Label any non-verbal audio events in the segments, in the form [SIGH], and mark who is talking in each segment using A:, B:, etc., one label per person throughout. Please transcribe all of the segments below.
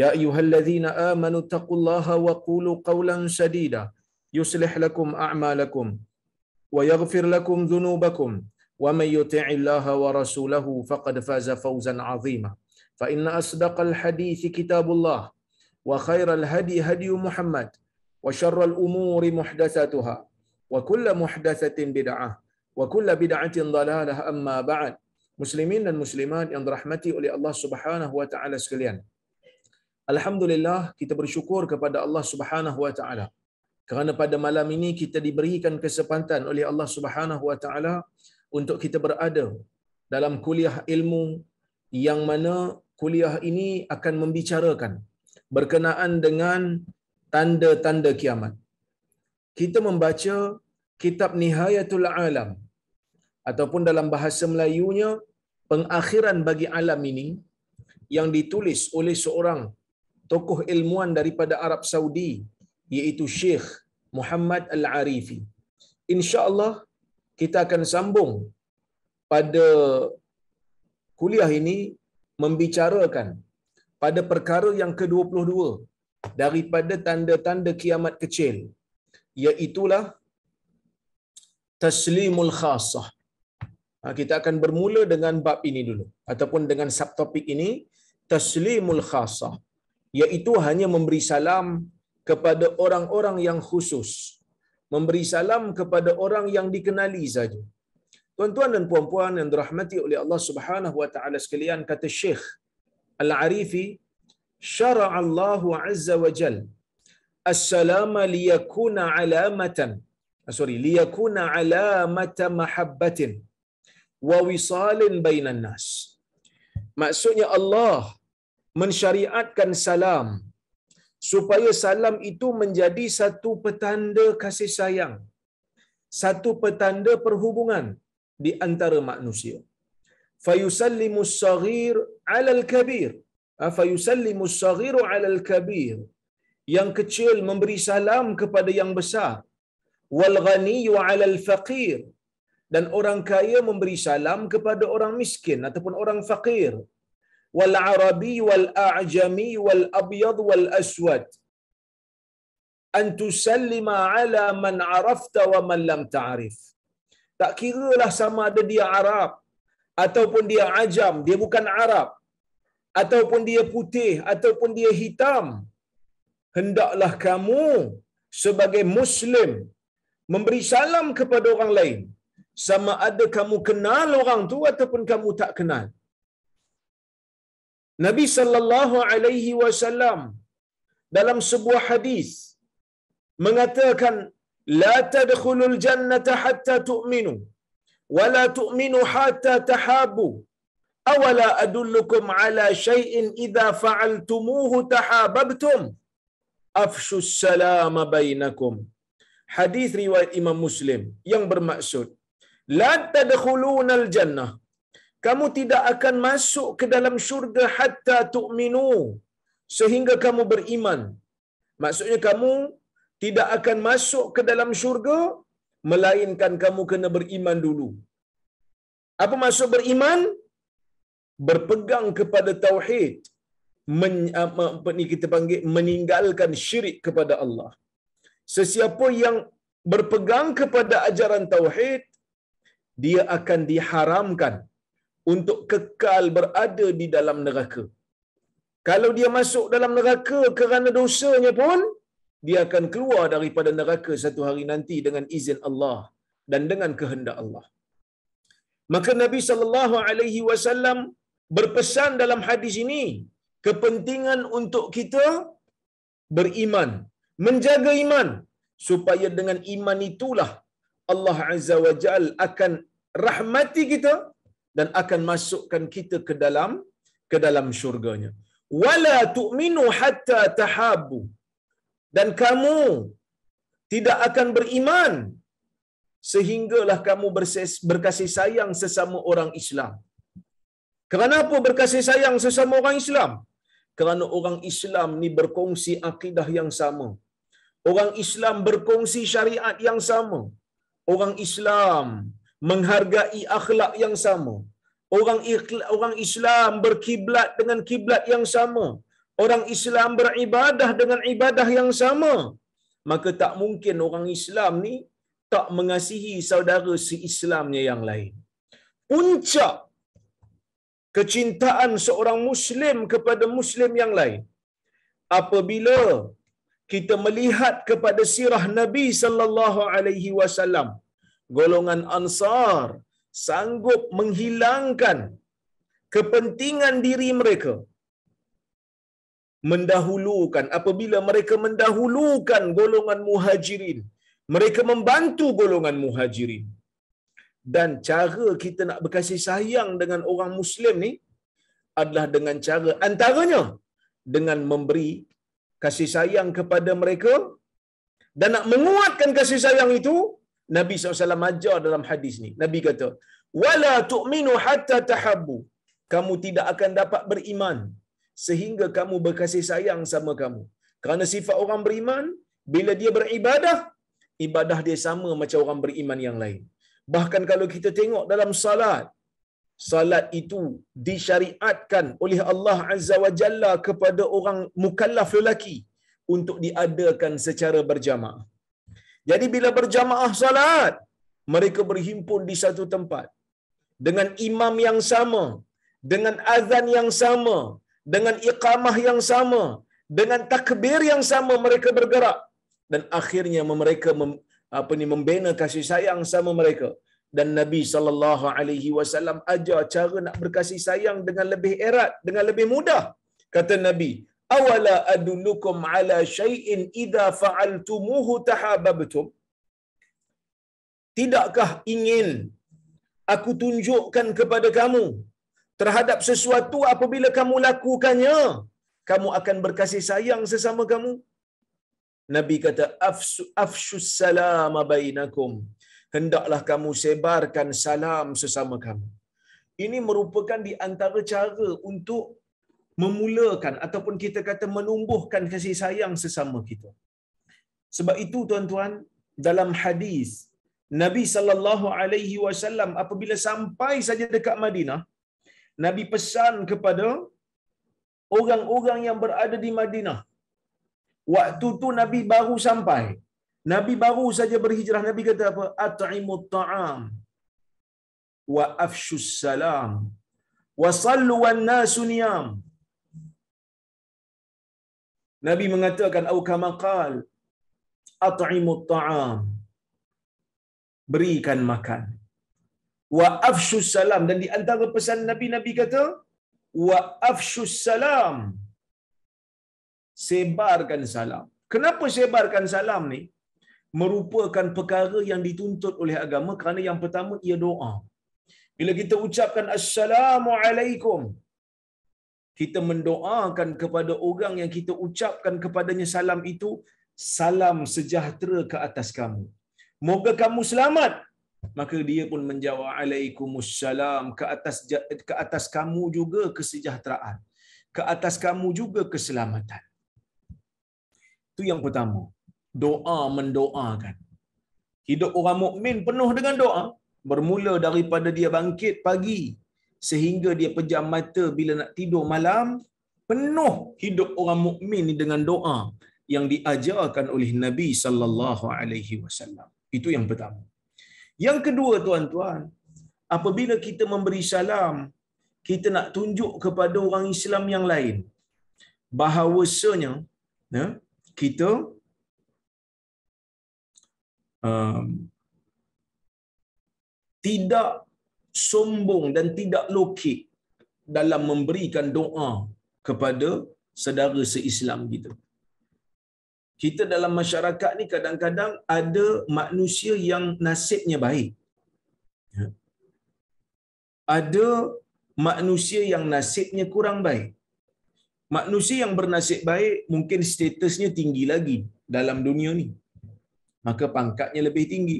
A: يا أيها الذين آمنوا اتقوا الله وقولوا قولا سديدا يصلح لكم أعمالكم ويغفر لكم ذنوبكم ومن يطع الله ورسوله فقد فاز فوزا عظيما فإن أصدق الحديث كتاب الله وخير الهدي هدي محمد وشر الأمور محدثاتها وكل محدثة بدعة وكل بدعة ضلالة أما بعد مسلمين المسلمات ان رحمتي dirahmati سبحانه وتعالى Subhanahu Alhamdulillah kita bersyukur kepada Allah Subhanahu wa taala. Kerana pada malam ini kita diberikan kesempatan oleh Allah Subhanahu wa taala untuk kita berada dalam kuliah ilmu yang mana kuliah ini akan membicarakan berkenaan dengan tanda-tanda kiamat. Kita membaca kitab Nihayatul Alam ataupun dalam bahasa Melayunya pengakhiran bagi alam ini yang ditulis oleh seorang tokoh ilmuan daripada Arab Saudi iaitu Syekh Muhammad Al-Arifi. Insya-Allah kita akan sambung pada kuliah ini membicarakan pada perkara yang ke-22 daripada tanda-tanda kiamat kecil iaitulah taslimul khassah. Ha, kita akan bermula dengan bab ini dulu ataupun dengan subtopik ini taslimul khassah iaitu hanya memberi salam kepada orang-orang yang khusus memberi salam kepada orang yang dikenali saja tuan-tuan dan puan-puan yang dirahmati oleh Allah Subhanahu wa taala sekalian kata Syekh Al-Arifi syara' Allah azza wa jal السلام ah, sorry علامة سوري ليكون علامة محبة ووصال بين nas maksudnya Allah mensyariatkan salam supaya salam itu menjadi satu petanda kasih sayang satu petanda perhubungan di antara manusia fayusallimu saghir ala al kabir ha, fayusallimu saghiru ala al kabir yang kecil memberi salam kepada yang besar wal ghaniyu ala al faqir dan orang kaya memberi salam kepada orang miskin ataupun orang fakir والعربي والأعجمي والأبيض والأسود أن تسلم على من عرفت ومن لم تعرف tak kira lah sama ada dia Arab ataupun dia Ajam, dia bukan Arab ataupun dia putih ataupun dia hitam hendaklah kamu sebagai Muslim memberi salam kepada orang lain sama ada kamu kenal orang tu ataupun kamu tak kenal Nabi sallallahu alaihi wasallam dalam sebuah hadis mengatakan la tadkhulul jannata hatta tu'minu wa la tu'minu hatta tahabu awala adullukum ala shay'in idza fa'altumuhu tahababtum afshu salama bainakum hadis riwayat imam muslim yang bermaksud la tadkhulunal jannah kamu tidak akan masuk ke dalam syurga hatta tu'minu sehingga kamu beriman maksudnya kamu tidak akan masuk ke dalam syurga melainkan kamu kena beriman dulu apa maksud beriman berpegang kepada tauhid men, ah, apa, ni kita panggil meninggalkan syirik kepada Allah sesiapa yang berpegang kepada ajaran tauhid dia akan diharamkan untuk kekal berada di dalam neraka. Kalau dia masuk dalam neraka kerana dosanya pun, dia akan keluar daripada neraka satu hari nanti dengan izin Allah dan dengan kehendak Allah. Maka Nabi sallallahu alaihi wasallam berpesan dalam hadis ini kepentingan untuk kita beriman, menjaga iman supaya dengan iman itulah Allah azza Wajalla akan rahmati kita dan akan masukkan kita ke dalam ke dalam syurganya wala tu'minu hatta tahabu dan kamu tidak akan beriman sehinggalah kamu berkasih sayang sesama orang Islam kenapa berkasih sayang sesama orang Islam kerana orang Islam ni berkongsi akidah yang sama orang Islam berkongsi syariat yang sama orang Islam menghargai akhlak yang sama. Orang orang Islam berkiblat dengan kiblat yang sama. Orang Islam beribadah dengan ibadah yang sama. Maka tak mungkin orang Islam ni tak mengasihi saudara se-Islamnya yang lain. Puncak kecintaan seorang muslim kepada muslim yang lain apabila kita melihat kepada sirah Nabi sallallahu alaihi wasallam golongan Ansar sanggup menghilangkan kepentingan diri mereka mendahulukan apabila mereka mendahulukan golongan muhajirin mereka membantu golongan muhajirin dan cara kita nak berkasih sayang dengan orang muslim ni adalah dengan cara antaranya dengan memberi kasih sayang kepada mereka dan nak menguatkan kasih sayang itu Nabi SAW ajar dalam hadis ni. Nabi kata, "Wala tu'minu hatta tahabbu." Kamu tidak akan dapat beriman sehingga kamu berkasih sayang sama kamu. Kerana sifat orang beriman bila dia beribadah, ibadah dia sama macam orang beriman yang lain. Bahkan kalau kita tengok dalam salat, salat itu disyariatkan oleh Allah Azza wa Jalla kepada orang mukallaf lelaki untuk diadakan secara berjamaah. Jadi bila berjamaah salat, mereka berhimpun di satu tempat dengan imam yang sama, dengan azan yang sama, dengan iqamah yang sama, dengan takbir yang sama mereka bergerak dan akhirnya mereka mem, apa ni membina kasih sayang sama mereka dan Nabi saw ajar cara nak berkasih sayang dengan lebih erat dengan lebih mudah kata Nabi awala adullukum ala syai'in idza fa'altumuhu tahabbabtum tidakkah ingin aku tunjukkan kepada kamu terhadap sesuatu apabila kamu lakukannya kamu akan berkasih sayang sesama kamu nabi kata afsu afshus salam bainakum hendaklah kamu sebarkan salam sesama kamu ini merupakan di antara cara untuk memulakan ataupun kita kata menumbuhkan kasih sayang sesama kita. Sebab itu tuan-tuan dalam hadis Nabi sallallahu alaihi wasallam apabila sampai saja dekat Madinah Nabi pesan kepada orang-orang yang berada di Madinah. Waktu tu Nabi baru sampai. Nabi baru saja berhijrah Nabi kata apa? At'imu ta'am wa afshu salam wa sallu wan nasu niyam Nabi mengatakan au kama qal at'imu ta'am berikan makan wa afshu salam dan di antara pesan Nabi Nabi kata wa afshu salam sebarkan salam kenapa sebarkan salam ni merupakan perkara yang dituntut oleh agama kerana yang pertama ia doa bila kita ucapkan assalamu alaikum kita mendoakan kepada orang yang kita ucapkan kepadanya salam itu salam sejahtera ke atas kamu moga kamu selamat maka dia pun menjawab alaikumussalam ke atas ke atas kamu juga kesejahteraan ke atas kamu juga keselamatan itu yang pertama doa mendoakan hidup orang mukmin penuh dengan doa bermula daripada dia bangkit pagi sehingga dia pejam mata bila nak tidur malam penuh hidup orang mukmin ni dengan doa yang diajarkan oleh Nabi sallallahu alaihi wasallam itu yang pertama yang kedua tuan-tuan apabila kita memberi salam kita nak tunjuk kepada orang Islam yang lain bahawasanya ya, kita um, tidak sombong dan tidak lokeh dalam memberikan doa kepada saudara seislam kita. Kita dalam masyarakat ni kadang-kadang ada manusia yang nasibnya baik. Ya. Ada manusia yang nasibnya kurang baik. Manusia yang bernasib baik mungkin statusnya tinggi lagi dalam dunia ni. Maka pangkatnya lebih tinggi.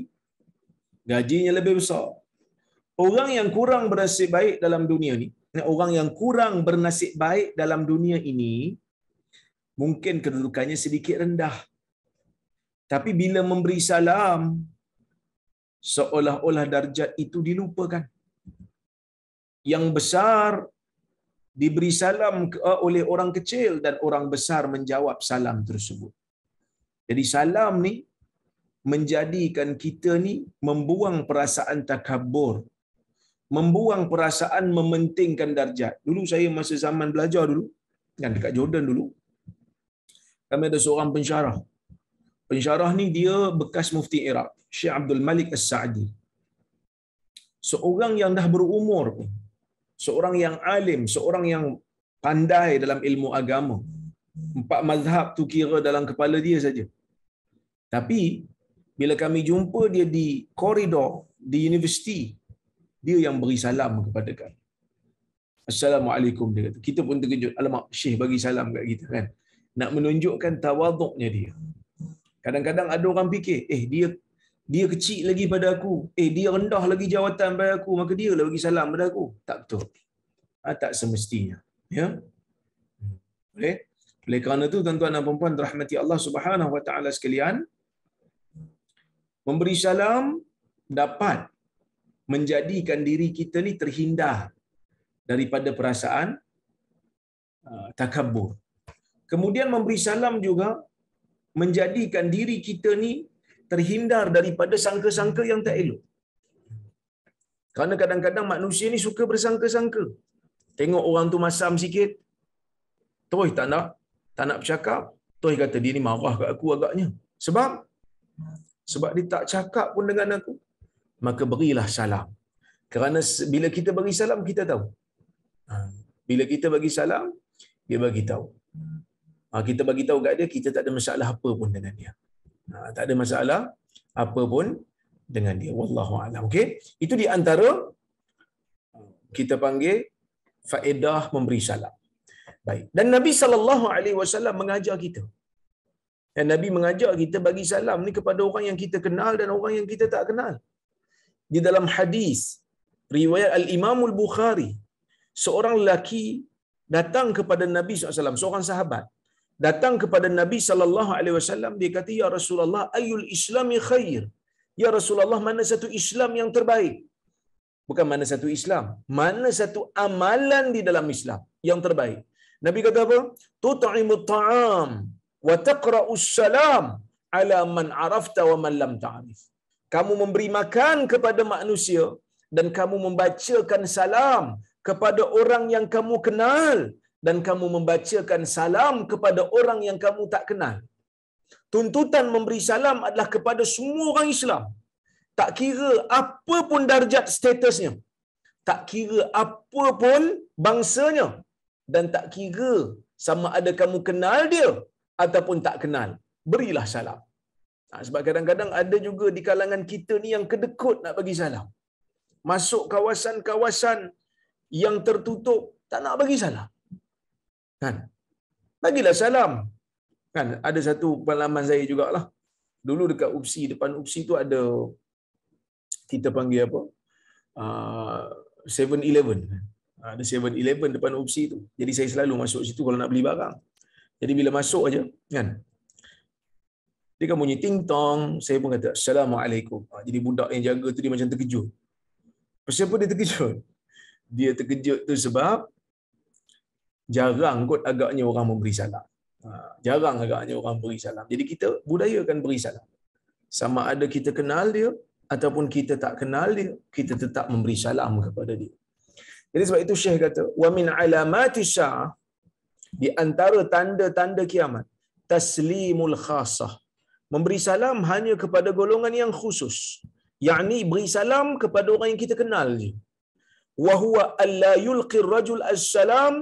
A: Gajinya lebih besar. Orang yang kurang bernasib baik dalam dunia ni, eh, orang yang kurang bernasib baik dalam dunia ini, mungkin kedudukannya sedikit rendah. Tapi bila memberi salam, seolah-olah darjat itu dilupakan. Yang besar diberi salam eh, oleh orang kecil dan orang besar menjawab salam tersebut. Jadi salam ni menjadikan kita ni membuang perasaan takabur membuang perasaan mementingkan darjat. Dulu saya masa zaman belajar dulu, yang dekat Jordan dulu, kami ada seorang pensyarah. Pensyarah ni dia bekas mufti Iraq, Syekh Abdul Malik As-Sa'di. Seorang yang dah berumur, seorang yang alim, seorang yang pandai dalam ilmu agama. Empat mazhab tu kira dalam kepala dia saja. Tapi, bila kami jumpa dia di koridor, di universiti, dia yang beri salam kepada kami. Assalamualaikum dia kata. Kita pun terkejut. Alamak, Syekh bagi salam kat kita kan. Nak menunjukkan tawaduknya dia. Kadang-kadang ada orang fikir, eh dia dia kecil lagi pada aku. Eh dia rendah lagi jawatan pada aku. Maka dia lah bagi salam pada aku. Tak betul. Ha, tak semestinya. Ya. Okay. Oleh kerana itu tuan-tuan dan puan-puan rahmati Allah Subhanahu wa taala sekalian memberi salam dapat menjadikan diri kita ni terhindar daripada perasaan uh, takabur. Kemudian memberi salam juga menjadikan diri kita ni terhindar daripada sangka-sangka yang tak elok. Kerana kadang-kadang manusia ni suka bersangka-sangka. Tengok orang tu masam sikit. Terus tak nak tak nak bercakap. Terus kata dia ni marah kat aku agaknya. Sebab sebab dia tak cakap pun dengan aku maka berilah salam. Kerana bila kita bagi salam kita tahu. Ha, bila kita bagi salam dia bagi tahu. Ha, kita bagi tahu kat dia kita tak ada masalah apa pun dengan dia. Ha, tak ada masalah apa pun dengan dia. Wallahu a'lam. Okey. Itu di antara kita panggil faedah memberi salam. Baik. Dan Nabi sallallahu alaihi wasallam mengajar kita. Dan Nabi mengajar kita bagi salam ni kepada orang yang kita kenal dan orang yang kita tak kenal di dalam hadis riwayat Al Imam Al Bukhari seorang lelaki datang kepada Nabi SAW, seorang sahabat datang kepada Nabi saw. dia kata ya Rasulullah ayat Islam yang khair ya Rasulullah mana satu Islam yang terbaik bukan mana satu Islam mana satu amalan di dalam Islam yang terbaik Nabi kata apa tut'imu ta'am wa taqra'us salam ala man arafta wa man lam ta'rif ta kamu memberi makan kepada manusia dan kamu membacakan salam kepada orang yang kamu kenal dan kamu membacakan salam kepada orang yang kamu tak kenal. Tuntutan memberi salam adalah kepada semua orang Islam. Tak kira apa pun darjat statusnya. Tak kira apa pun bangsanya. Dan tak kira sama ada kamu kenal dia ataupun tak kenal. Berilah salam. Ah, sebab kadang-kadang ada juga di kalangan kita ni yang kedekut nak bagi salam. Masuk kawasan-kawasan yang tertutup, tak nak bagi salam. Kan? Bagilah salam. Kan? Ada satu pengalaman saya juga lah, Dulu dekat UPSI, depan UPSI tu ada kita panggil apa? Uh, ah, 7-Eleven. Ah, ada 7-Eleven depan UPSI tu. Jadi saya selalu masuk situ kalau nak beli barang. Jadi bila masuk aja, kan? Dia kan bunyi ting tong, saya pun kata assalamualaikum. Ah, jadi budak yang jaga tu dia macam terkejut. Pasal apa dia terkejut? Dia terkejut tu sebab jarang kot agaknya orang memberi salam. Ha, jarang agaknya orang beri salam. Jadi kita budayakan beri salam. Sama ada kita kenal dia ataupun kita tak kenal dia, kita tetap memberi salam kepada dia. Jadi sebab itu Syekh kata, "Wa min alamati sya'a" di antara tanda-tanda kiamat, taslimul khasah memberi salam hanya kepada golongan yang khusus yakni beri salam kepada orang yang kita kenal je wa huwa alla yulqi rajul assalam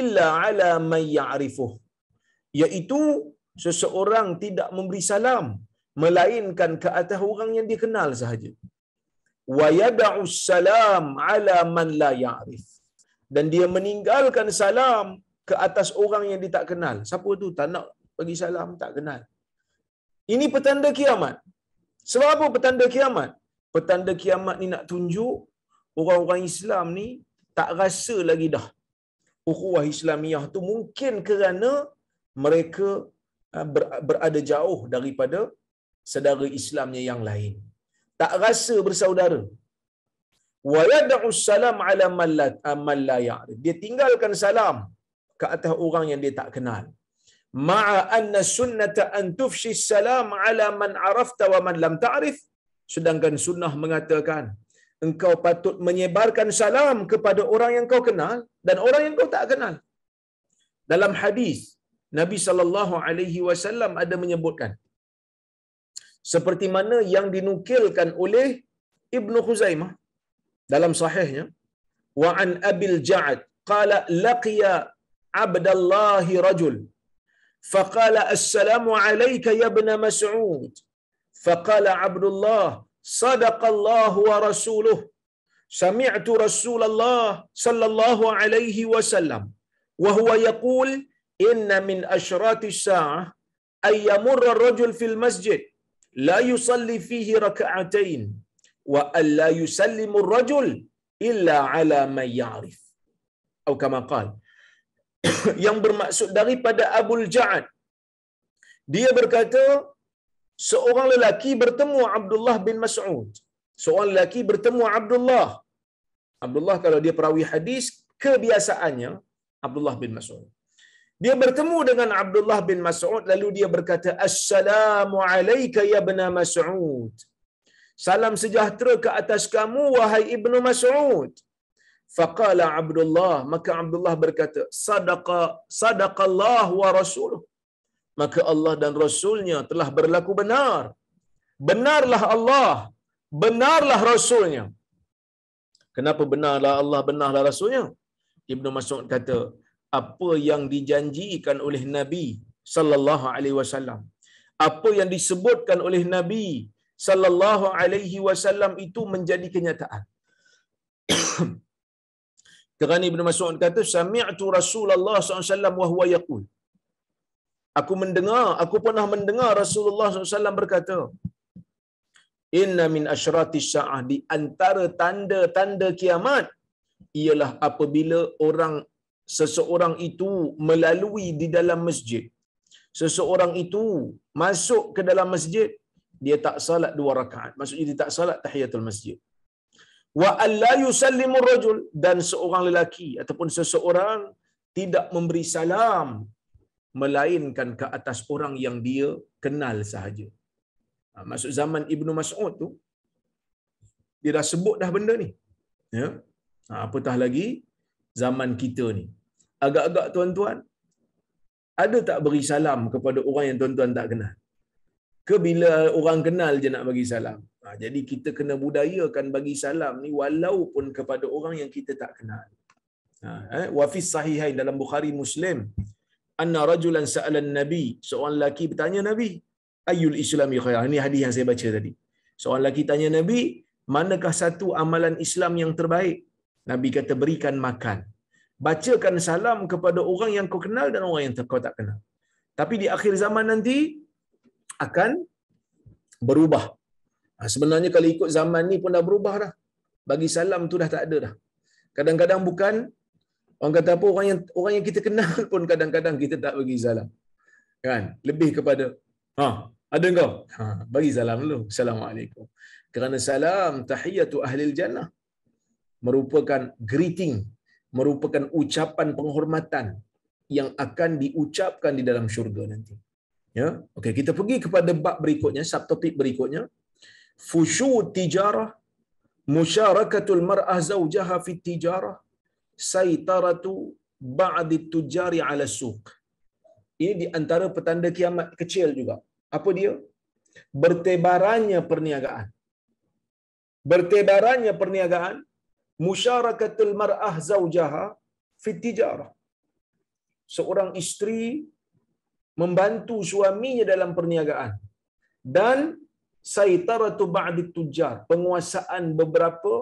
A: illa ala man ya'rifuh iaitu seseorang tidak memberi salam melainkan ke atas orang yang dikenal sahaja wa yad'u salam ala man la ya'rif dan dia meninggalkan salam ke atas orang yang dia tak kenal siapa tu tak nak bagi salam tak kenal ini petanda kiamat. Sebab apa petanda kiamat? Petanda kiamat ni nak tunjuk orang-orang Islam ni tak rasa lagi dah. Ukhuwah Islamiah tu mungkin kerana mereka ah, berada jauh daripada saudara Islamnya yang lain. Tak rasa bersaudara. Wa yad'u salam ala ah, man la ya'rif. Dia tinggalkan salam ke atas orang yang dia tak kenal. مع أن السنة أن تفشي السلام على من عرفت ومن لم تعرف sedangkan sunnah mengatakan engkau patut menyebarkan salam kepada orang yang kau kenal dan orang yang kau tak kenal dalam hadis Nabi sallallahu alaihi wasallam ada menyebutkan seperti mana yang dinukilkan oleh Ibnu Khuzaimah dalam sahihnya wa an Abil Ja'ad qala laqiya Abdullah rajul فقال السلام عليك يا ابن مسعود فقال عبد الله صدق الله ورسوله سمعت رسول الله صلى الله عليه وسلم وهو يقول إن من أشراط الساعة أن يمر الرجل في المسجد لا يصلي فيه ركعتين وأن لا يسلم الرجل إلا على من يعرف أو كما قال [COUGHS] yang bermaksud daripada Abu Ja'ad. Dia berkata, seorang lelaki bertemu Abdullah bin Mas'ud. Seorang lelaki bertemu Abdullah. Abdullah kalau dia perawi hadis, kebiasaannya Abdullah bin Mas'ud. Dia bertemu dengan Abdullah bin Mas'ud lalu dia berkata assalamu alayka ya bna Mas'ud. Salam sejahtera ke atas kamu wahai Ibnu Mas'ud. Faqala Abdullah, maka Abdullah berkata, sadaqa, sadaqallah wa rasuluh. Maka Allah dan Rasulnya telah berlaku benar. Benarlah Allah, benarlah Rasulnya. Kenapa benarlah Allah, benarlah Rasulnya? Ibnu Mas'ud kata, apa yang dijanjikan oleh Nabi sallallahu alaihi wasallam apa yang disebutkan oleh Nabi sallallahu alaihi wasallam itu menjadi kenyataan [COUGHS] Kerana Ibn Mas'ud kata, Sami'tu Rasulullah SAW wa huwa yakul. Aku mendengar, aku pernah mendengar Rasulullah SAW berkata, Inna min asyrati sya'ah di antara tanda-tanda kiamat, ialah apabila orang seseorang itu melalui di dalam masjid. Seseorang itu masuk ke dalam masjid, dia tak salat dua rakaat. Maksudnya dia tak salat tahiyatul masjid wa alla yusallimu rajul dan seorang lelaki ataupun seseorang tidak memberi salam melainkan ke atas orang yang dia kenal sahaja. Ha, Masuk zaman Ibnu Mas'ud tu dia dah sebut dah benda ni. Ya. Ha, apatah lagi zaman kita ni. Agak-agak tuan-tuan ada tak beri salam kepada orang yang tuan-tuan tak kenal? ke bila orang kenal je nak bagi salam. Ha, jadi kita kena budayakan bagi salam ni walaupun kepada orang yang kita tak kenal. Ha, eh? Wa fi sahihain dalam Bukhari Muslim anna rajulan sa'ala nabi seorang lelaki bertanya nabi ayyul islami khair ini ha, hadis yang saya baca tadi seorang lelaki tanya nabi manakah satu amalan Islam yang terbaik nabi kata berikan makan bacakan salam kepada orang yang kau kenal dan orang yang kau tak kenal tapi di akhir zaman nanti akan berubah. Ha, sebenarnya kalau ikut zaman ni pun dah berubah dah. Bagi salam tu dah tak ada dah. Kadang-kadang bukan orang kata apa orang yang orang yang kita kenal [LAUGHS] pun kadang-kadang kita tak bagi salam. Kan? Lebih kepada ha, ada engkau? Ha, bagi salam dulu. Assalamualaikum. Kerana salam tahiyatu ahli jannah merupakan greeting, merupakan ucapan penghormatan yang akan diucapkan di dalam syurga nanti. Ya. okay kita pergi kepada bab berikutnya, subtopik berikutnya. Fushu tijarah musyarakatul mar'ah zawjaha fi tijarah saytaratu ba'd tujari 'ala suq. Ini di antara petanda kiamat kecil juga. Apa dia? Bertebarannya perniagaan. Bertebarannya perniagaan musyarakatul mar'ah zawjaha fi tijarah. Seorang isteri membantu suaminya dalam perniagaan dan saitaratu ba'd tujar penguasaan beberapa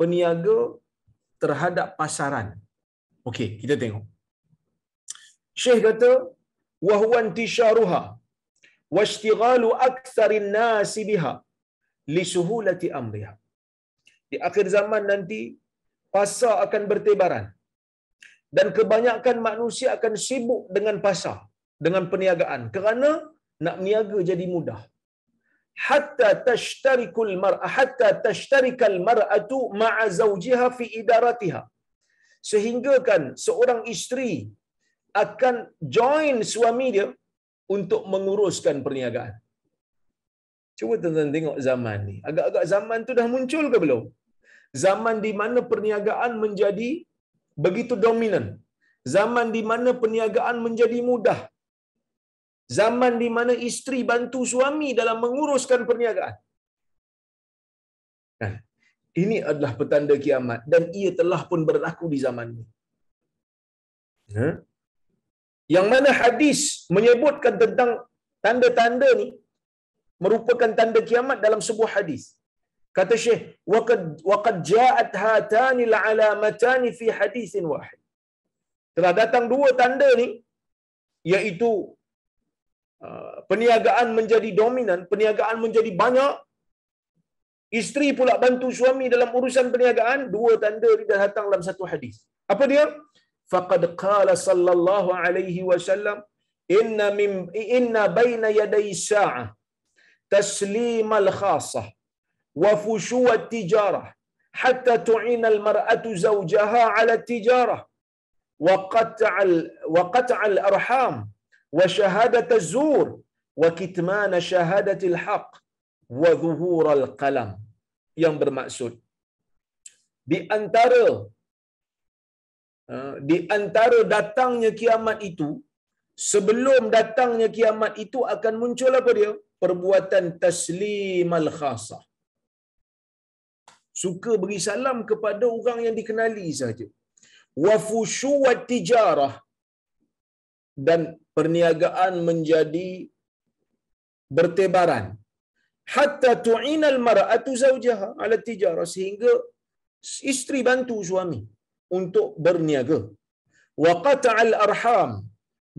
A: peniaga terhadap pasaran okey kita tengok syekh kata wa huwa intisharuha wa ishtighalu aktsarin nas biha li suhulati amriha di akhir zaman nanti pasar akan bertebaran dan kebanyakan manusia akan sibuk dengan pasar dengan perniagaan kerana nak meniaga jadi mudah hatta tashtarikul mar'a hatta tashtarikal mar'atu ma'a zawjiha fi idaratiha sehinggakan seorang isteri akan join suami dia untuk menguruskan perniagaan cuba tuan-tuan tengok zaman ni agak-agak zaman tu dah muncul ke belum zaman di mana perniagaan menjadi begitu dominan zaman di mana perniagaan menjadi mudah Zaman di mana isteri bantu suami dalam menguruskan perniagaan. Nah, ini adalah petanda kiamat dan ia telah pun berlaku di zaman ini. Nah, ha? yang mana hadis menyebutkan tentang tanda-tanda ni merupakan tanda kiamat dalam sebuah hadis. Kata Syekh, waqad waqad ja'at hatani al-alamatan fi hadisin wahid. Telah datang dua tanda ni iaitu Ah, peniagaan menjadi dominan, peniagaan menjadi banyak. Isteri pula bantu suami dalam urusan perniagaan. Dua tanda dia datang dalam satu hadis. Apa dia? Faqad qala sallallahu alaihi wasallam inna min inna baina yaday sa'a taslim al wa fushu at tijarah hatta tu'in al mar'atu zawjaha ala tijarah wa qat'a al wa qat'a arham وشهادة الزور وكتمان شهادة الحق وظهور القلم yang bermaksud di antara eh, di antara datangnya kiamat itu sebelum datangnya kiamat itu akan muncul apa dia perbuatan taslim al khasah suka beri salam kepada orang yang dikenali saja wa fushu tijarah dan perniagaan menjadi bertebaran hatta tu'inal mar'atu zawjaha ala tijarah sehingga isteri bantu suami untuk berniaga wa qata'al arham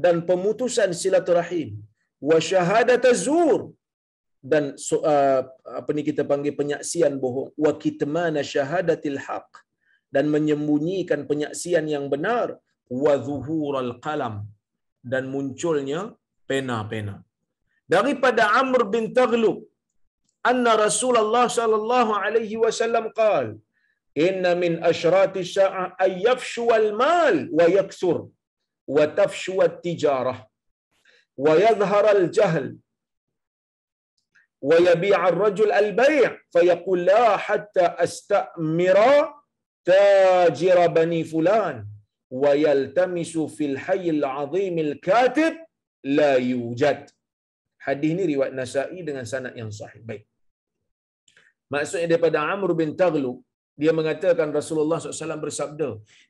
A: dan pemutusan silaturahim wa syahadat azur dan uh, apa ni kita panggil penyaksian bohong wa kitmana syahadatil haq dan menyembunyikan penyaksian yang benar wa zuhural qalam dan munculnya pena-pena. Daripada Amr bin Taghlub, anna Rasulullah sallallahu alaihi wasallam qaal, "Inna min asyrati sya'a ay yafshu al-mal wa yaksur wa tafshu at-tijarah wa yadhhar al-jahl wa yabi'u ar-rajul al-bay' fa yaqul la hatta astamira tajira bani fulan." ويلتمس في الحي العظيم الكاتب لا يوجد hadis ni riwayat Nasa'i dengan sanad yang sahih baik maksudnya daripada Amr bin Taghlub dia mengatakan Rasulullah SAW bersabda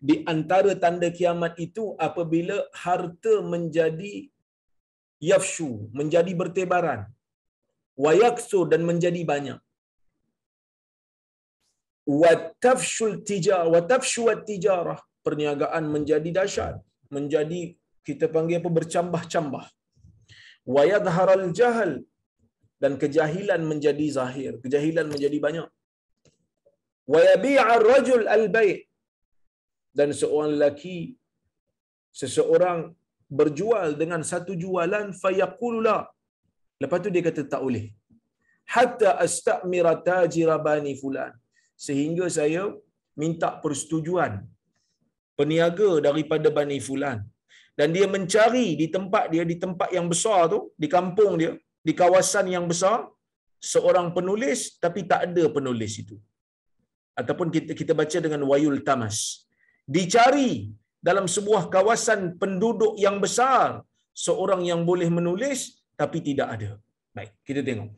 A: di antara tanda kiamat itu apabila harta menjadi yafshu menjadi bertebaran wayaksu dan menjadi banyak watafshul tijar watafshu tijarah perniagaan menjadi dahsyat menjadi kita panggil apa bercambah-cambah wa yadharal jahal dan kejahilan menjadi zahir kejahilan menjadi banyak wa yabi'a rajul al bai' dan seorang lelaki seseorang berjual dengan satu jualan fayaqulula lepas tu dia kata tak boleh hatta astamira tajira bani fulan sehingga saya minta persetujuan peniaga daripada Bani Fulan. Dan dia mencari di tempat dia, di tempat yang besar tu, di kampung dia, di kawasan yang besar, seorang penulis tapi tak ada penulis itu. Ataupun kita kita baca dengan Wayul Tamas. Dicari dalam sebuah kawasan penduduk yang besar, seorang yang boleh menulis tapi tidak ada. Baik, kita tengok.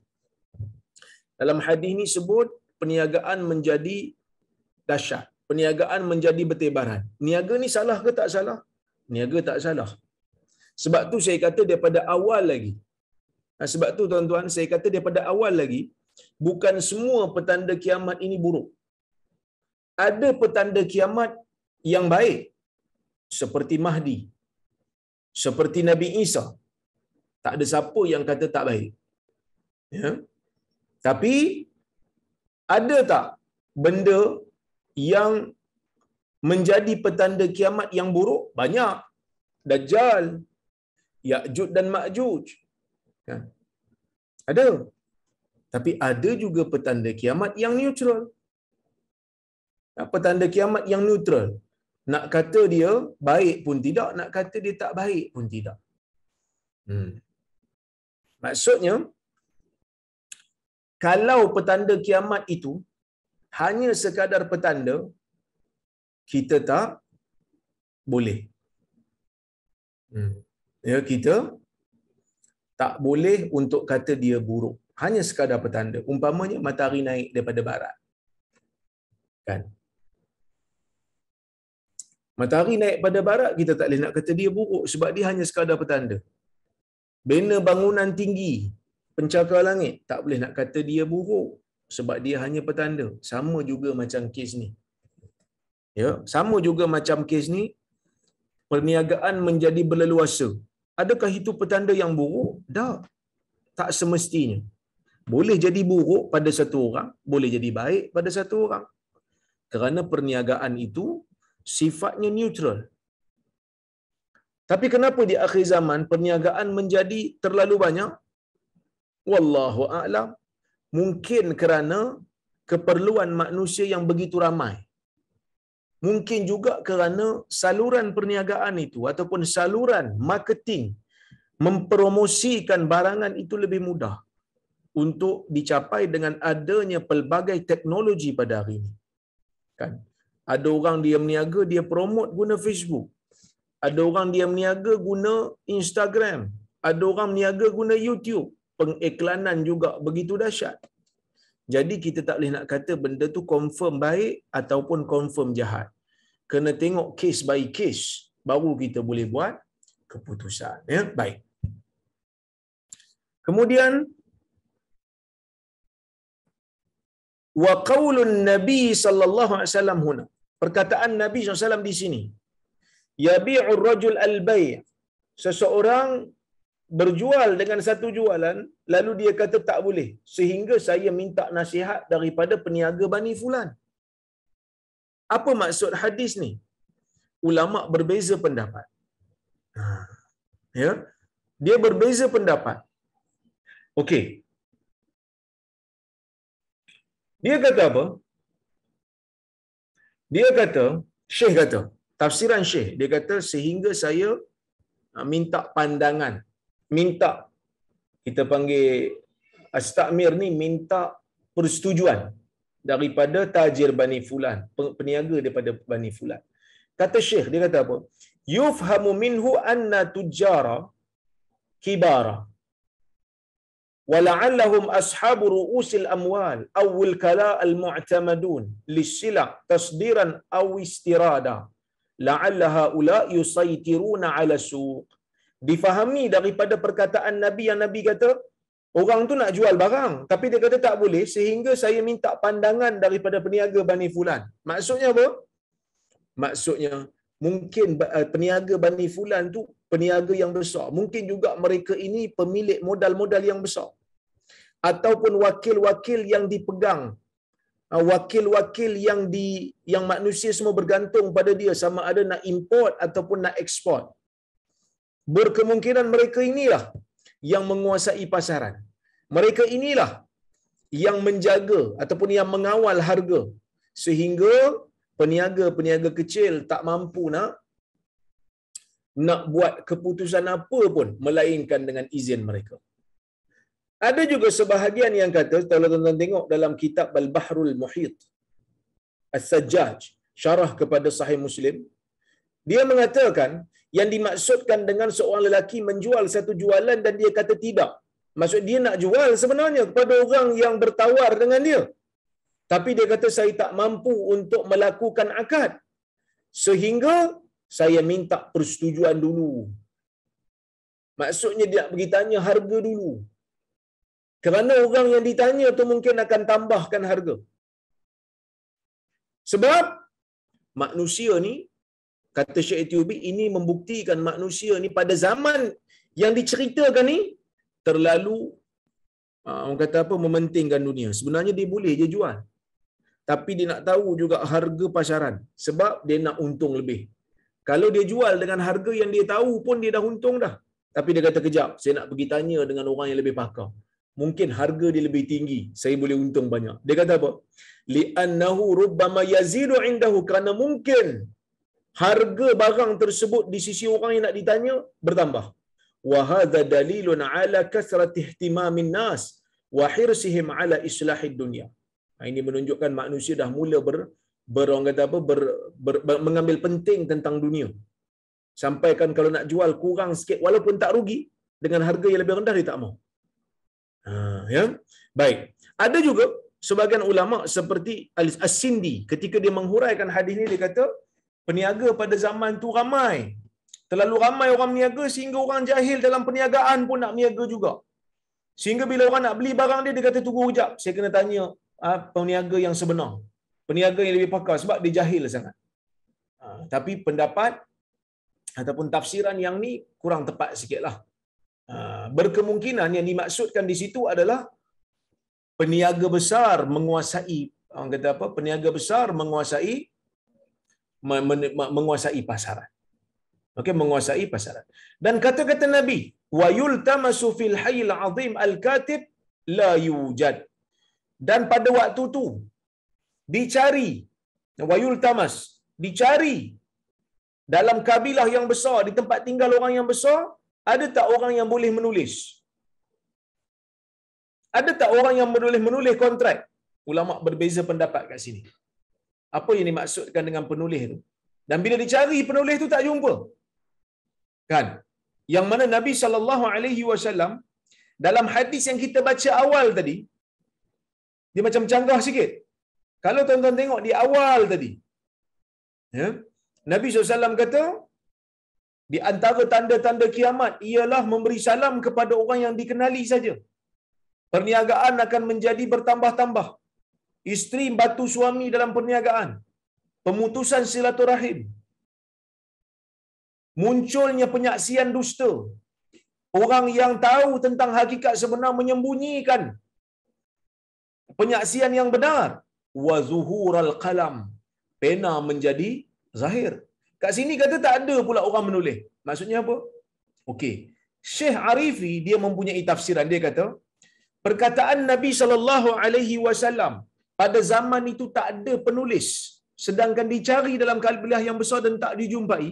A: Dalam hadis ini sebut peniagaan menjadi dahsyat perniagaan menjadi bertebaran. Niaga ni salah ke tak salah? Niaga tak salah. Sebab tu saya kata daripada awal lagi. Ha, sebab tu tuan-tuan saya kata daripada awal lagi bukan semua petanda kiamat ini buruk. Ada petanda kiamat yang baik seperti Mahdi. Seperti Nabi Isa. Tak ada siapa yang kata tak baik. Ya. Tapi ada tak benda yang menjadi petanda kiamat yang buruk banyak dajjal yakjud dan makjuj kan ya. ada tapi ada juga petanda kiamat yang neutral ya, petanda kiamat yang neutral nak kata dia baik pun tidak nak kata dia tak baik pun tidak hmm maksudnya kalau petanda kiamat itu hanya sekadar petanda kita tak boleh hmm. ya kita tak boleh untuk kata dia buruk hanya sekadar petanda umpamanya matahari naik daripada barat kan matahari naik pada barat kita tak boleh nak kata dia buruk sebab dia hanya sekadar petanda bina bangunan tinggi pencakar langit tak boleh nak kata dia buruk sebab dia hanya petanda sama juga macam kes ni ya sama juga macam kes ni perniagaan menjadi berleluasa adakah itu petanda yang buruk dah tak semestinya boleh jadi buruk pada satu orang boleh jadi baik pada satu orang kerana perniagaan itu sifatnya neutral tapi kenapa di akhir zaman perniagaan menjadi terlalu banyak wallahu a'lam mungkin kerana keperluan manusia yang begitu ramai mungkin juga kerana saluran perniagaan itu ataupun saluran marketing mempromosikan barangan itu lebih mudah untuk dicapai dengan adanya pelbagai teknologi pada hari ini kan ada orang dia meniaga dia promote guna Facebook ada orang dia meniaga guna Instagram ada orang meniaga guna YouTube pengiklanan juga begitu dahsyat. Jadi kita tak boleh nak kata benda tu confirm baik ataupun confirm jahat. Kena tengok case by case baru kita boleh buat keputusan. Ya, baik. Kemudian wa qaulun nabi sallallahu alaihi wasallam huna. Perkataan Nabi SAW di sini. Yabi'ur rajul al-bay'. Seseorang berjual dengan satu jualan lalu dia kata tak boleh sehingga saya minta nasihat daripada peniaga Bani Fulan. Apa maksud hadis ni? Ulama berbeza pendapat. Ha. Ya. Dia berbeza pendapat. Okey. Dia kata apa? Dia kata, Syekh kata, tafsiran Syekh, dia kata sehingga saya ah, minta pandangan minta kita panggil astakmir ni minta persetujuan daripada tajir Bani Fulan, peniaga daripada Bani Fulan. Kata Syekh, dia kata apa? Yufhamu minhu anna tujara kibara ولعلهم أصحاب رؤوس al أو الكلاء المعتمدون للسلع تصديرا أو استرادا لعل هؤلاء يسيطرون على suq difahami daripada perkataan Nabi yang Nabi kata orang tu nak jual barang tapi dia kata tak boleh sehingga saya minta pandangan daripada peniaga Bani Fulan. Maksudnya apa? Maksudnya mungkin eh, peniaga Bani Fulan tu peniaga yang besar. Mungkin juga mereka ini pemilik modal-modal yang besar. Ataupun wakil-wakil yang dipegang ah, wakil-wakil yang di yang manusia semua bergantung pada dia sama ada nak import ataupun nak export berkemungkinan mereka inilah yang menguasai pasaran. Mereka inilah yang menjaga ataupun yang mengawal harga sehingga peniaga-peniaga kecil tak mampu nak nak buat keputusan apa pun melainkan dengan izin mereka. Ada juga sebahagian yang kata, kalau tuan-tuan tengok dalam kitab Al-Bahrul Muhyid, As-Sajjaj, syarah kepada sahih Muslim, dia mengatakan, yang dimaksudkan dengan seorang lelaki menjual satu jualan dan dia kata tidak. Maksud dia nak jual sebenarnya kepada orang yang bertawar dengan dia. Tapi dia kata saya tak mampu untuk melakukan akad. Sehingga saya minta persetujuan dulu. Maksudnya dia nak pergi tanya harga dulu. Kerana orang yang ditanya tu mungkin akan tambahkan harga. Sebab manusia ni kata Syekh Etiubi ini membuktikan manusia ni pada zaman yang diceritakan ni terlalu ah, orang kata apa mementingkan dunia sebenarnya dia boleh je jual tapi dia nak tahu juga harga pasaran sebab dia nak untung lebih kalau dia jual dengan harga yang dia tahu pun dia dah untung dah tapi dia kata kejap saya nak pergi tanya dengan orang yang lebih pakar mungkin harga dia lebih tinggi saya boleh untung banyak dia kata apa li annahu rubbama yazidu indahu kerana mungkin harga barang tersebut di sisi orang yang nak ditanya bertambah wa hadha dalilun ala kasrat ihtimamin nas wa hirsihim ala islahid dunya ha, ini menunjukkan manusia dah mula ber berong kata apa ber, ber, ber, mengambil penting tentang dunia sampaikan kalau nak jual kurang sikit walaupun tak rugi dengan harga yang lebih rendah dia tak mau ha, ya baik ada juga sebagian ulama seperti al-sindi ketika dia menghuraikan hadis ini dia kata peniaga pada zaman tu ramai. Terlalu ramai orang meniaga sehingga orang jahil dalam perniagaan pun nak meniaga juga. Sehingga bila orang nak beli barang dia, dia kata tunggu kejap. Saya kena tanya ha, peniaga yang sebenar. Peniaga yang lebih pakar sebab dia jahil sangat. Ha, tapi pendapat ataupun tafsiran yang ni kurang tepat sikit lah. Ha, ah, berkemungkinan yang dimaksudkan di situ adalah peniaga besar menguasai orang kata apa peniaga besar menguasai menguasai pasaran. Okey, menguasai pasaran. Dan kata-kata Nabi, wa yultamasu fil hayyil azim al-katib la yujad. Dan pada waktu itu dicari wa yultamas, dicari dalam kabilah yang besar, di tempat tinggal orang yang besar, ada tak orang yang boleh menulis? Ada tak orang yang boleh menulis kontrak? Ulama berbeza pendapat kat sini apa yang dimaksudkan dengan penulis itu. Dan bila dicari penulis itu tak jumpa. Kan? Yang mana Nabi sallallahu alaihi wasallam dalam hadis yang kita baca awal tadi dia macam canggah sikit. Kalau tuan-tuan tengok di awal tadi. Ya? Nabi SAW kata, di antara tanda-tanda kiamat ialah memberi salam kepada orang yang dikenali saja. Perniagaan akan menjadi bertambah-tambah isteri batu suami dalam perniagaan, pemutusan silaturahim, munculnya penyaksian dusta, orang yang tahu tentang hakikat sebenar menyembunyikan penyaksian yang benar, wa kalam qalam, pena menjadi zahir. Kat sini kata tak ada pula orang menulis. Maksudnya apa? Okey. Syekh Arifi dia mempunyai tafsiran dia kata perkataan Nabi sallallahu alaihi wasallam pada zaman itu tak ada penulis sedangkan dicari dalam kalbiah yang besar dan tak dijumpai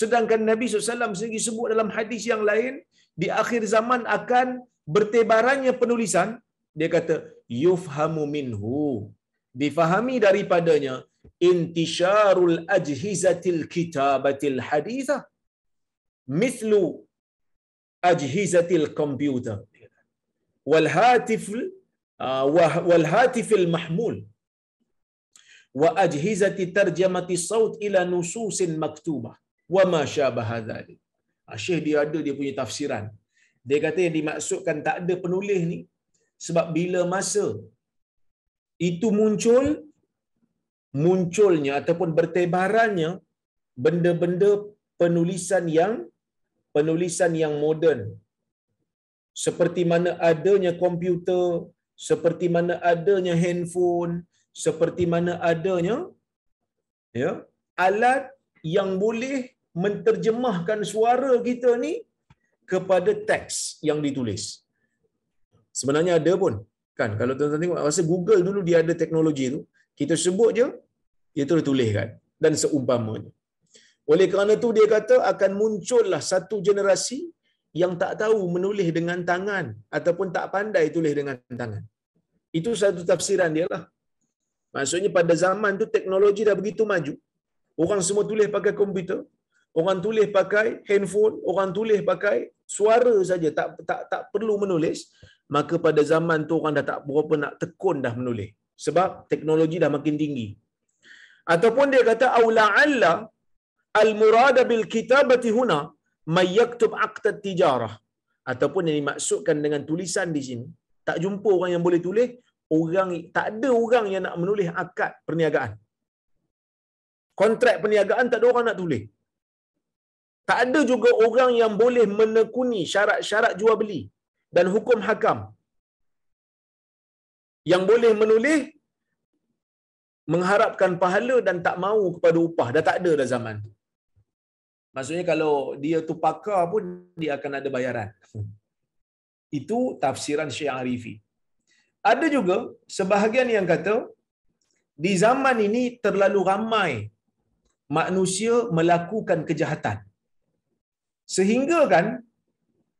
A: sedangkan Nabi SAW sendiri sebut dalam hadis yang lain di akhir zaman akan bertebarannya penulisan dia kata yufhamu minhu difahami daripadanya intisharul ajhizatil kitabatil haditha mislu ajhizatil komputer wal hatiful Ah, wal hatifil mahmul wa ajhizati tarjamati saut ila nususin maktubah wa ma syabaha dhalik ah, Syekh dia ada dia punya tafsiran dia kata yang dimaksudkan tak ada penulis ni sebab bila masa itu muncul munculnya ataupun bertebarannya benda-benda penulisan yang penulisan yang moden seperti mana adanya komputer seperti mana adanya handphone, seperti mana adanya ya, alat yang boleh menterjemahkan suara kita ni kepada teks yang ditulis. Sebenarnya ada pun. Kan kalau tuan-tuan tengok masa Google dulu dia ada teknologi tu, kita sebut je dia terus tulis kan dan seumpamanya. Oleh kerana tu dia kata akan muncullah satu generasi yang tak tahu menulis dengan tangan ataupun tak pandai tulis dengan tangan. Itu satu tafsiran dia lah. Maksudnya pada zaman tu teknologi dah begitu maju. Orang semua tulis pakai komputer, orang tulis pakai handphone, orang tulis pakai suara saja tak tak tak perlu menulis, maka pada zaman tu orang dah tak berapa nak tekun dah menulis sebab teknologi dah makin tinggi. Ataupun dia kata aula'alla al-murada bil kitabati huna mayaktub akta tijarah ataupun yang dimaksudkan dengan tulisan di sini tak jumpa orang yang boleh tulis orang tak ada orang yang nak menulis akad perniagaan kontrak perniagaan tak ada orang nak tulis tak ada juga orang yang boleh menekuni syarat-syarat jual beli dan hukum hakam yang boleh menulis mengharapkan pahala dan tak mau kepada upah dah tak ada dah zaman Maksudnya kalau dia tu pakar pun dia akan ada bayaran. [LAUGHS] Itu tafsiran Syekh Arifi. Ada juga sebahagian yang kata di zaman ini terlalu ramai manusia melakukan kejahatan. Sehingga kan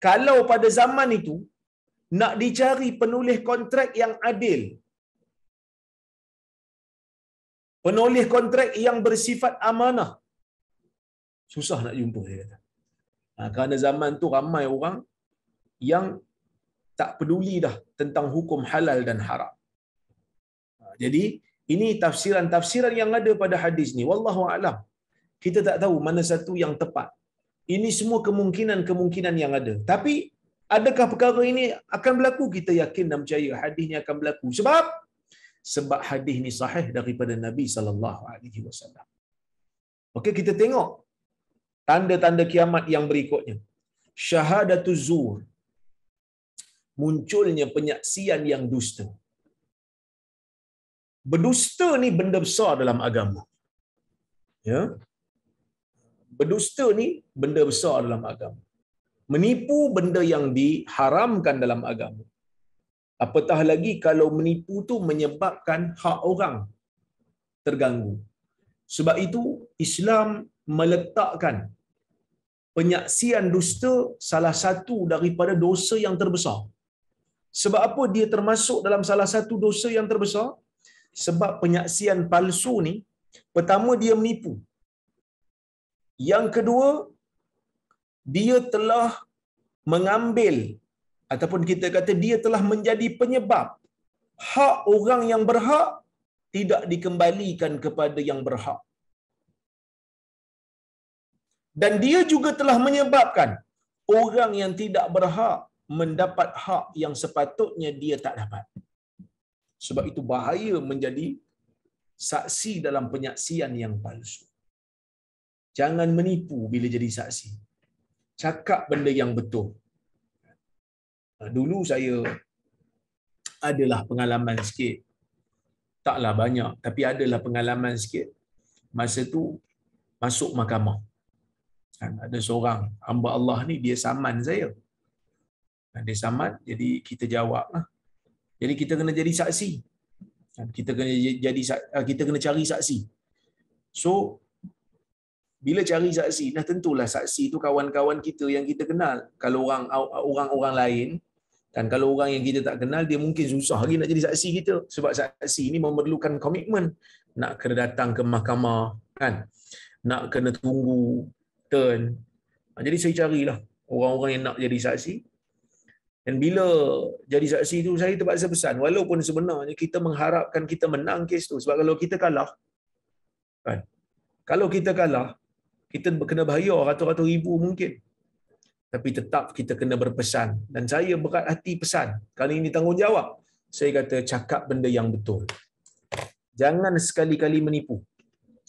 A: kalau pada zaman itu nak dicari penulis kontrak yang adil penulis kontrak yang bersifat amanah susah nak jumpa dia kata. Ha, kerana zaman tu ramai orang yang tak peduli dah tentang hukum halal dan haram. Ha, jadi ini tafsiran-tafsiran yang ada pada hadis ni. Wallahu alam. Kita tak tahu mana satu yang tepat. Ini semua kemungkinan-kemungkinan yang ada. Tapi adakah perkara ini akan berlaku? Kita yakin dan percaya hadisnya akan berlaku. Sebab sebab hadis ni sahih daripada Nabi sallallahu alaihi wasallam. Okey kita tengok tanda-tanda kiamat yang berikutnya. Syahadatul zuhur. Munculnya penyaksian yang dusta. Berdusta ni benda besar dalam agama. Ya. Berdusta ni benda besar dalam agama. Menipu benda yang diharamkan dalam agama. Apatah lagi kalau menipu tu menyebabkan hak orang terganggu. Sebab itu Islam meletakkan penyaksian dusta salah satu daripada dosa yang terbesar. Sebab apa dia termasuk dalam salah satu dosa yang terbesar? Sebab penyaksian palsu ni, pertama dia menipu. Yang kedua, dia telah mengambil ataupun kita kata dia telah menjadi penyebab hak orang yang berhak tidak dikembalikan kepada yang berhak dan dia juga telah menyebabkan orang yang tidak berhak mendapat hak yang sepatutnya dia tak dapat. Sebab itu bahaya menjadi saksi dalam penyaksian yang palsu. Jangan menipu bila jadi saksi. Cakap benda yang betul. Ha, dulu saya adalah pengalaman sikit. Taklah banyak, tapi adalah pengalaman sikit. Masa tu masuk mahkamah. Kan, ada seorang hamba Allah ni dia saman saya. Kan, dia saman, jadi kita jawablah, Jadi kita kena jadi saksi. Kan, kita kena jadi ah, kita kena cari saksi. So bila cari saksi, dah tentulah saksi itu kawan-kawan kita yang kita kenal. Kalau orang orang-orang lain dan kalau orang yang kita tak kenal dia mungkin susah lagi nak jadi saksi kita sebab saksi ini memerlukan komitmen nak kena datang ke mahkamah kan nak kena tunggu turn. Ah, jadi saya carilah orang-orang yang nak jadi saksi. Dan bila jadi saksi itu saya terpaksa pesan walaupun sebenarnya kita mengharapkan kita menang kes tu sebab kalau kita kalah kan kalau kita kalah kita kena bayar ratus-ratus ribu mungkin tapi tetap kita kena berpesan dan saya berat hati pesan kali ini tanggungjawab saya kata cakap benda yang betul jangan sekali-kali menipu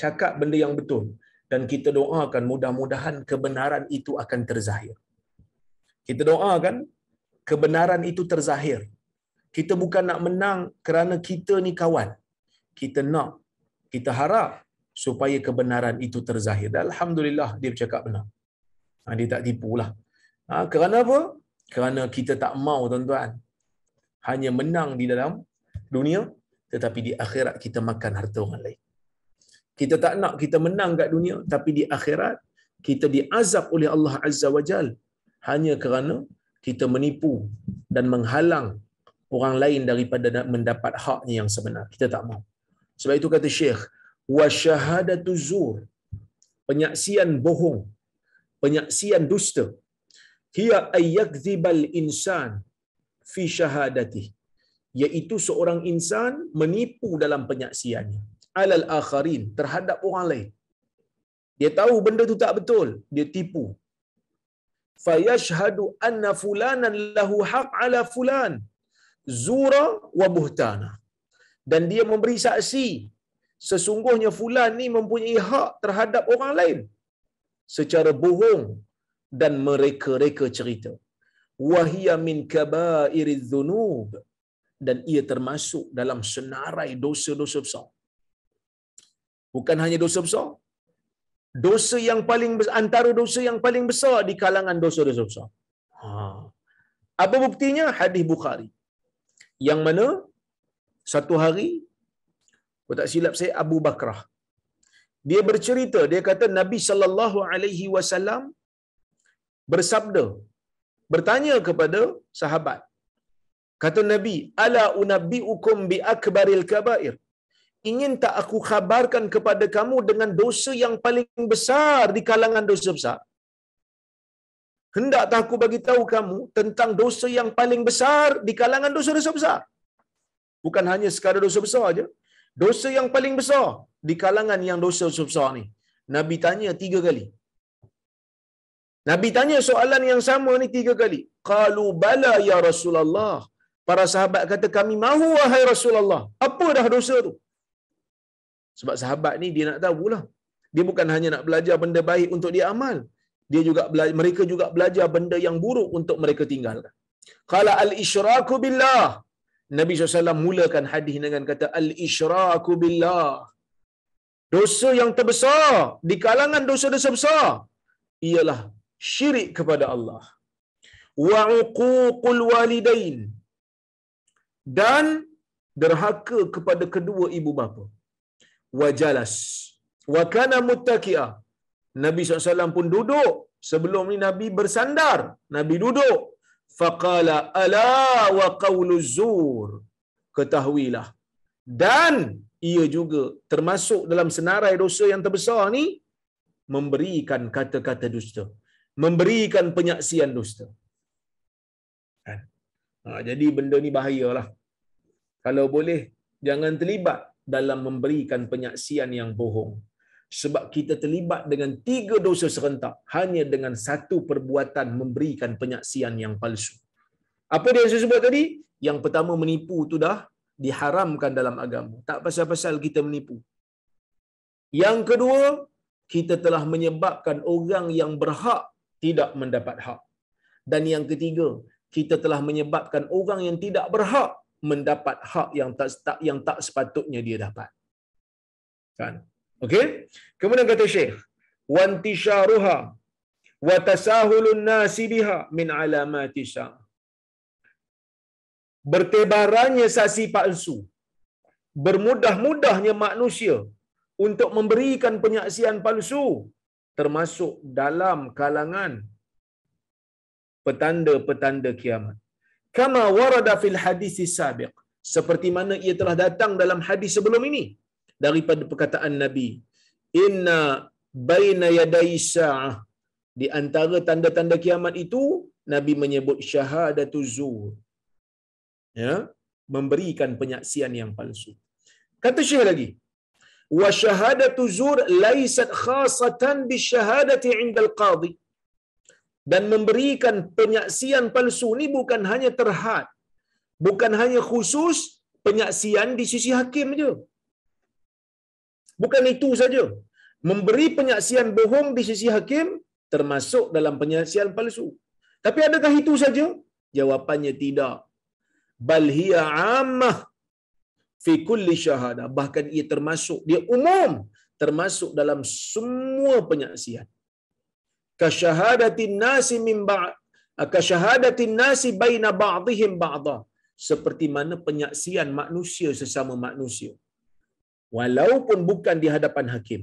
A: cakap benda yang betul dan kita doakan mudah-mudahan kebenaran itu akan terzahir. Kita doakan kebenaran itu terzahir. Kita bukan nak menang kerana kita ni kawan. Kita nak, kita harap supaya kebenaran itu terzahir. Dan Alhamdulillah dia bercakap benar. Ha, dia tak tipu lah. Ha, kerana apa? Kerana kita tak mau tuan-tuan. Hanya menang di dalam dunia tetapi di akhirat kita makan harta orang lain kita tak nak kita menang kat dunia tapi di akhirat kita diazab oleh Allah Azza wa Jal hanya kerana kita menipu dan menghalang orang lain daripada mendapat haknya yang sebenar kita tak mau sebab itu kata syekh wa syahadatu zur penyaksian bohong penyaksian dusta hiya ayyakdzibal insan fi syahadati iaitu seorang insan menipu dalam penyaksiannya alal akharin terhadap orang lain. Dia tahu benda tu tak betul, dia tipu. Fayashhadu anna fulanan lahu haq ala fulan zura wa buhtana. Dan dia memberi saksi sesungguhnya fulan ni mempunyai hak terhadap orang lain secara bohong dan mereka-reka cerita. Wahia min kabairiz dhunub dan ia termasuk dalam senarai dosa-dosa besar bukan hanya dosa besar dosa yang paling antara dosa yang paling besar di kalangan dosa-dosa besar ha. apa buktinya hadis Bukhari yang mana satu hari kalau tak silap saya Abu Bakrah dia bercerita dia kata Nabi sallallahu alaihi wasallam bersabda bertanya kepada sahabat kata Nabi ala unabbiukum bi kabair ingin tak aku khabarkan kepada kamu dengan dosa yang paling besar di kalangan dosa besar? Hendak tak aku bagi tahu kamu tentang dosa yang paling besar di kalangan dosa-dosa besar? Bukan hanya sekadar dosa besar aja. Dosa yang paling besar di kalangan yang dosa-dosa besar ni. Nabi tanya tiga kali. Nabi tanya soalan yang sama ni tiga kali. Qalu bala ya Rasulullah. Para sahabat kata kami mahu wahai Rasulullah. Apa dah dosa tu? Sebab sahabat ni dia nak tahu lah. Dia bukan hanya nak belajar benda baik untuk dia amal. Dia juga belajar, mereka juga belajar benda yang buruk untuk mereka tinggalkan. Qala al-isyraku billah. Nabi SAW mulakan hadis dengan kata al-isyraku billah. Dosa yang terbesar di kalangan dosa-dosa besar ialah syirik kepada Allah. Wa uququl walidain dan derhaka kepada kedua ibu bapa wajalas wa kana muttaqia Nabi SAW pun duduk sebelum ni Nabi bersandar Nabi duduk faqala ala wa qauluz zur ketahuilah dan ia juga termasuk dalam senarai dosa yang terbesar ni memberikan kata-kata dusta memberikan penyaksian dusta kan? ha, jadi benda ni bahayalah kalau boleh jangan terlibat dalam memberikan penyaksian yang bohong. Sebab kita terlibat dengan tiga dosa serentak hanya dengan satu perbuatan memberikan penyaksian yang palsu. Apa dia yang saya sebut tadi? Yang pertama menipu itu dah diharamkan dalam agama. Tak pasal-pasal kita menipu. Yang kedua, kita telah menyebabkan orang yang berhak tidak mendapat hak. Dan yang ketiga, kita telah menyebabkan orang yang tidak berhak mendapat hak yang tak, tak yang tak sepatutnya dia dapat. Kan? Okey. Kemudian kata Syekh, "Wa intisharuha wa tasahulun nasi min alamati Bertebarannya saksi palsu. Bermudah-mudahnya manusia untuk memberikan penyaksian palsu termasuk dalam kalangan petanda-petanda kiamat kama warada fil hadis sabiq seperti mana ia telah datang dalam hadis sebelum ini daripada perkataan nabi inna baina yadai sa'ah di antara tanda-tanda kiamat itu nabi menyebut syahadatu zur ya memberikan penyaksian yang palsu kata syekh lagi wa syahadatu zur laisat khasatan bi syahadati 'inda al-qadhi dan memberikan penyaksian palsu ni bukan hanya terhad bukan hanya khusus penyaksian di sisi hakim je bukan itu saja memberi penyaksian bohong di sisi hakim termasuk dalam penyaksian palsu tapi adakah itu saja jawapannya tidak bal hiya ammah fi kulli syahadah bahkan ia termasuk dia umum termasuk dalam semua penyaksian kasyahadatin nasi min ah, kasyahadatin nasi baina ba'dihim ba'dah seperti mana penyaksian manusia sesama manusia walaupun bukan di hadapan hakim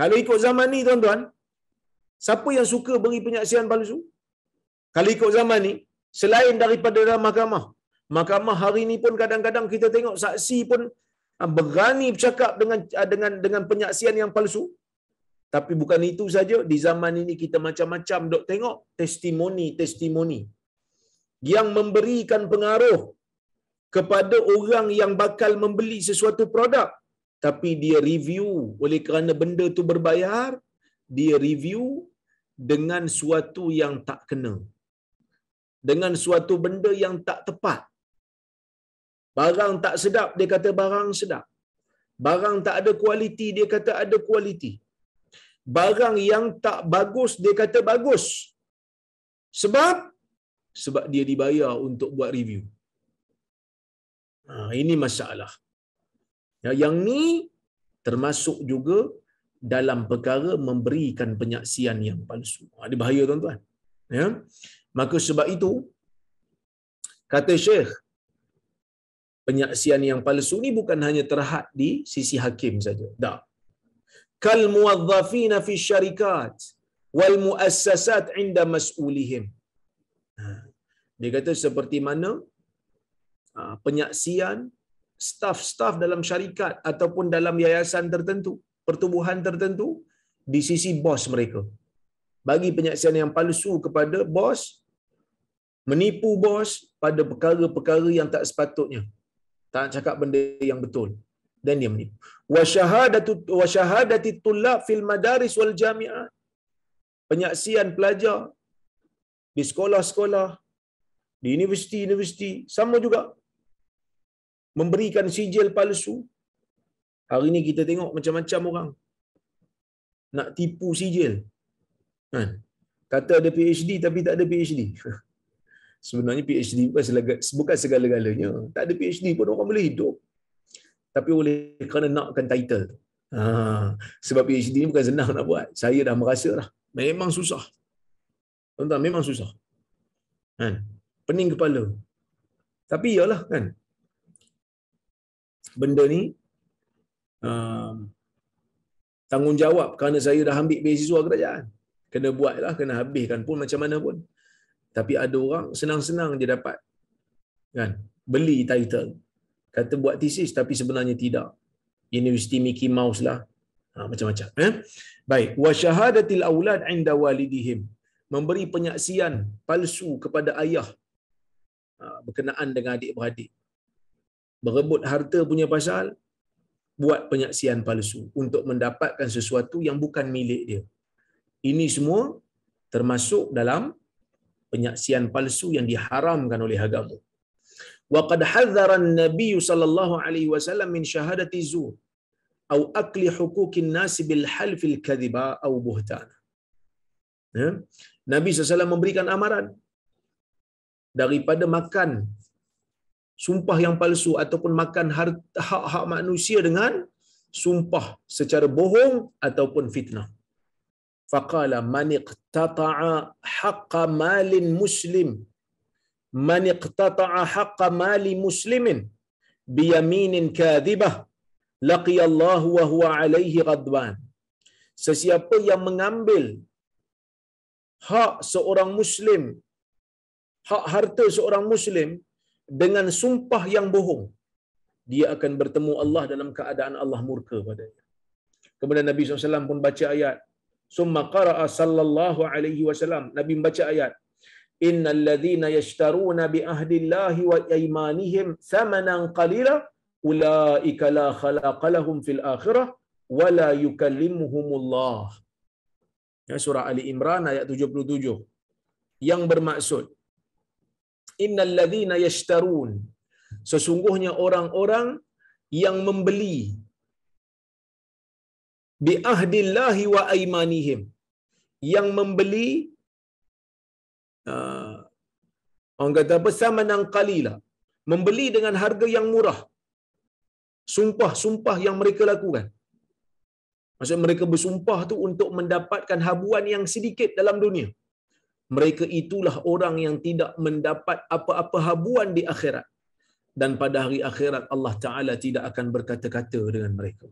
A: kalau ikut zaman ni tuan-tuan siapa yang suka beri penyaksian palsu kalau ikut zaman ni selain daripada dalam mahkamah mahkamah hari ni pun kadang-kadang kita tengok saksi pun ah, berani bercakap dengan ah, dengan dengan penyaksian yang palsu tapi bukan itu saja, di zaman ini kita macam-macam dok tengok testimoni-testimoni yang memberikan pengaruh kepada orang yang bakal membeli sesuatu produk tapi dia review oleh kerana benda tu berbayar dia review dengan suatu yang tak kena dengan suatu benda yang tak tepat barang tak sedap dia kata barang sedap barang tak ada kualiti dia kata ada kualiti barang yang tak bagus dia kata bagus. Sebab sebab dia dibayar untuk buat review. Ha, ini masalah. Ya, yang ni termasuk juga dalam perkara memberikan penyaksian yang palsu. Ha, bahaya tuan-tuan. Ya. Maka sebab itu kata Syekh penyaksian yang palsu ni bukan hanya terhad di sisi hakim saja. Tak kalmuwazzafina fi syarikat wal muassasat inda mas'ulihim. Ha. Dia kata seperti mana ha, penyaksian staf-staf dalam syarikat ataupun dalam yayasan tertentu, pertubuhan tertentu di sisi bos mereka. Bagi penyaksian yang palsu kepada bos, menipu bos pada perkara-perkara yang tak sepatutnya. Tak cakap benda yang betul dan dia menipu. Wa syahadatu wa syahadati tullab fil madaris wal jami'at. Penyaksian pelajar di sekolah-sekolah di universiti-universiti sama juga memberikan sijil palsu. Hari ini kita tengok macam-macam orang nak tipu sijil. Kan? Kata ada PhD tapi tak ada PhD. [LAUGHS] Sebenarnya PhD bukan segala-galanya. Tak ada PhD pun orang boleh hidup tapi oleh kerana nakkan title Ha, sebab PhD ni bukan senang nak buat. Saya dah merasa dah. Memang susah. Tuan-tuan, memang susah. Ha, pening kepala. Tapi iyalah kan. Benda ni, uh, tanggungjawab kerana saya dah ambil beasiswa kerajaan. Kena buat lah, kena habiskan pun macam mana pun. Tapi ada orang senang-senang dia dapat. Kan? Beli title kata buat thesis tapi sebenarnya tidak universiti Mickey Mouse lah ha, macam-macam eh? baik wa syahadatil aulad inda walidihim memberi penyaksian palsu kepada ayah ha, berkenaan dengan adik-beradik berebut harta punya pasal buat penyaksian palsu untuk mendapatkan sesuatu yang bukan milik dia ini semua termasuk dalam penyaksian palsu yang diharamkan oleh agama وقد حذر النبي صلى الله عليه وسلم من شهادة الزور أو أكل حقوق الناس بالحلف الكذبة أو بهتان Nabi SAW memberikan amaran daripada makan sumpah yang palsu ataupun makan hak-hak manusia dengan sumpah secara bohong ataupun fitnah. Faqala man iqtata'a haqqa malin muslim man iqtata'a haqqa mali muslimin bi yaminin kadhibah laqiya Allah wa huwa alaihi ghadwan sesiapa yang mengambil hak seorang muslim hak harta seorang muslim dengan sumpah yang bohong dia akan bertemu Allah dalam keadaan Allah murka padanya kemudian Nabi SAW pun baca ayat summa qara'a sallallahu alaihi wasallam Nabi membaca ayat innal ladhina yashtaruna bi ahdillahi wa aymanihim thamanan qalila ulaika la khalaqalahum fil akhirah wa la yukallimuhumullah ya surah ali imran ayat 77 yang bermaksud innal ladhina yashtarun sesungguhnya orang-orang yang membeli bi ahdillahi wa aymanihim yang membeli Orang kata besar menang kalilah. Membeli dengan harga yang murah. Sumpah-sumpah yang mereka lakukan. Maksud mereka bersumpah tu untuk mendapatkan habuan yang sedikit dalam dunia. Mereka itulah orang yang tidak mendapat apa-apa habuan di akhirat. Dan pada hari akhirat Allah Ta'ala tidak akan berkata-kata dengan mereka.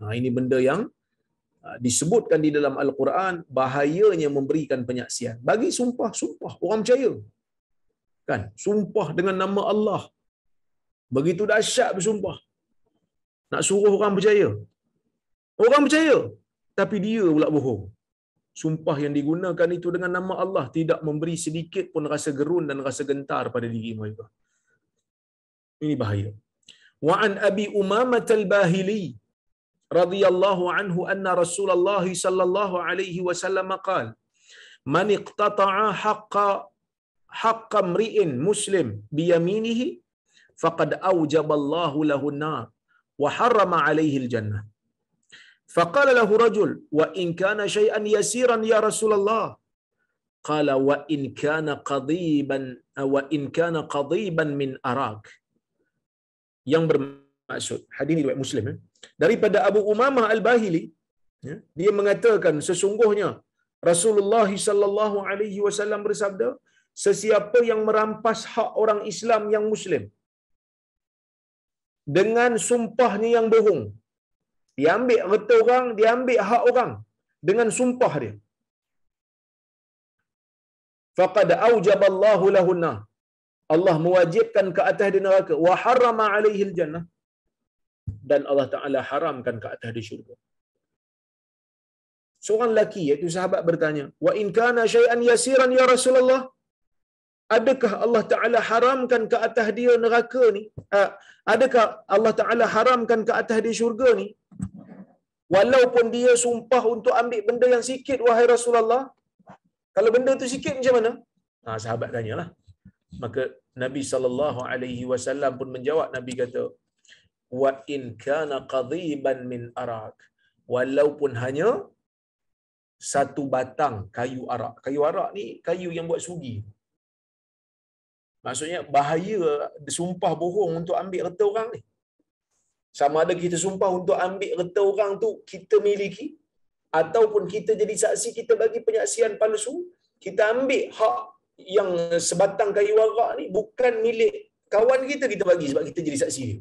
A: Nah, ha, ini benda yang ha, disebutkan di dalam Al-Quran bahayanya memberikan penyaksian. Bagi sumpah-sumpah orang percaya kan sumpah dengan nama Allah begitu dahsyat bersumpah nak suruh orang percaya orang percaya tapi dia pula bohong sumpah yang digunakan itu dengan nama Allah tidak memberi sedikit pun rasa gerun dan rasa gentar pada diri mereka ini bahaya wa an abi umamah al bahili radhiyallahu anhu anna rasulullah sallallahu alaihi wasallam qala man iqtata haqqan حق امرئ مسلم بيمينه فقد اوجب الله له النار وحرم عليه الجنه فقال له رجل وان كان شيئا يسيرا يا رسول الله قال وان كان قضيبا وان كان قضيبا من اراك yang bermaksud hadis riwayat muslim ya. daripada Abu Umamah Al-Bahili ya, dia mengatakan sesungguhnya Rasulullah sallallahu alaihi wasallam bersabda sesiapa yang merampas hak orang Islam yang Muslim dengan sumpahnya yang bohong. Dia ambil reta orang, dia ambil hak orang dengan sumpah dia. Faqad awjaballahu lahunna. Allah mewajibkan ke atas di neraka. Wa harrama alaihi jannah Dan Allah Ta'ala haramkan ke atas di syurga. Seorang lelaki, iaitu sahabat bertanya, Wa in kana syai'an yasiran ya Rasulullah adakah Allah Taala haramkan ke atas dia neraka ni ha, adakah Allah Taala haramkan ke atas dia syurga ni walaupun dia sumpah untuk ambil benda yang sikit wahai Rasulullah kalau benda tu sikit macam mana ha sahabat tanyalah maka Nabi sallallahu alaihi wasallam pun menjawab Nabi kata wa in kana qadiban min arak walaupun hanya satu batang kayu arak kayu arak ni kayu yang buat sugi Maksudnya bahaya sumpah bohong untuk ambil reta orang ni. Sama ada kita sumpah untuk ambil reta orang tu kita miliki ataupun kita jadi saksi kita bagi penyaksian palsu, kita ambil hak yang sebatang kayu warak ni bukan milik kawan kita kita bagi sebab kita jadi saksi dia.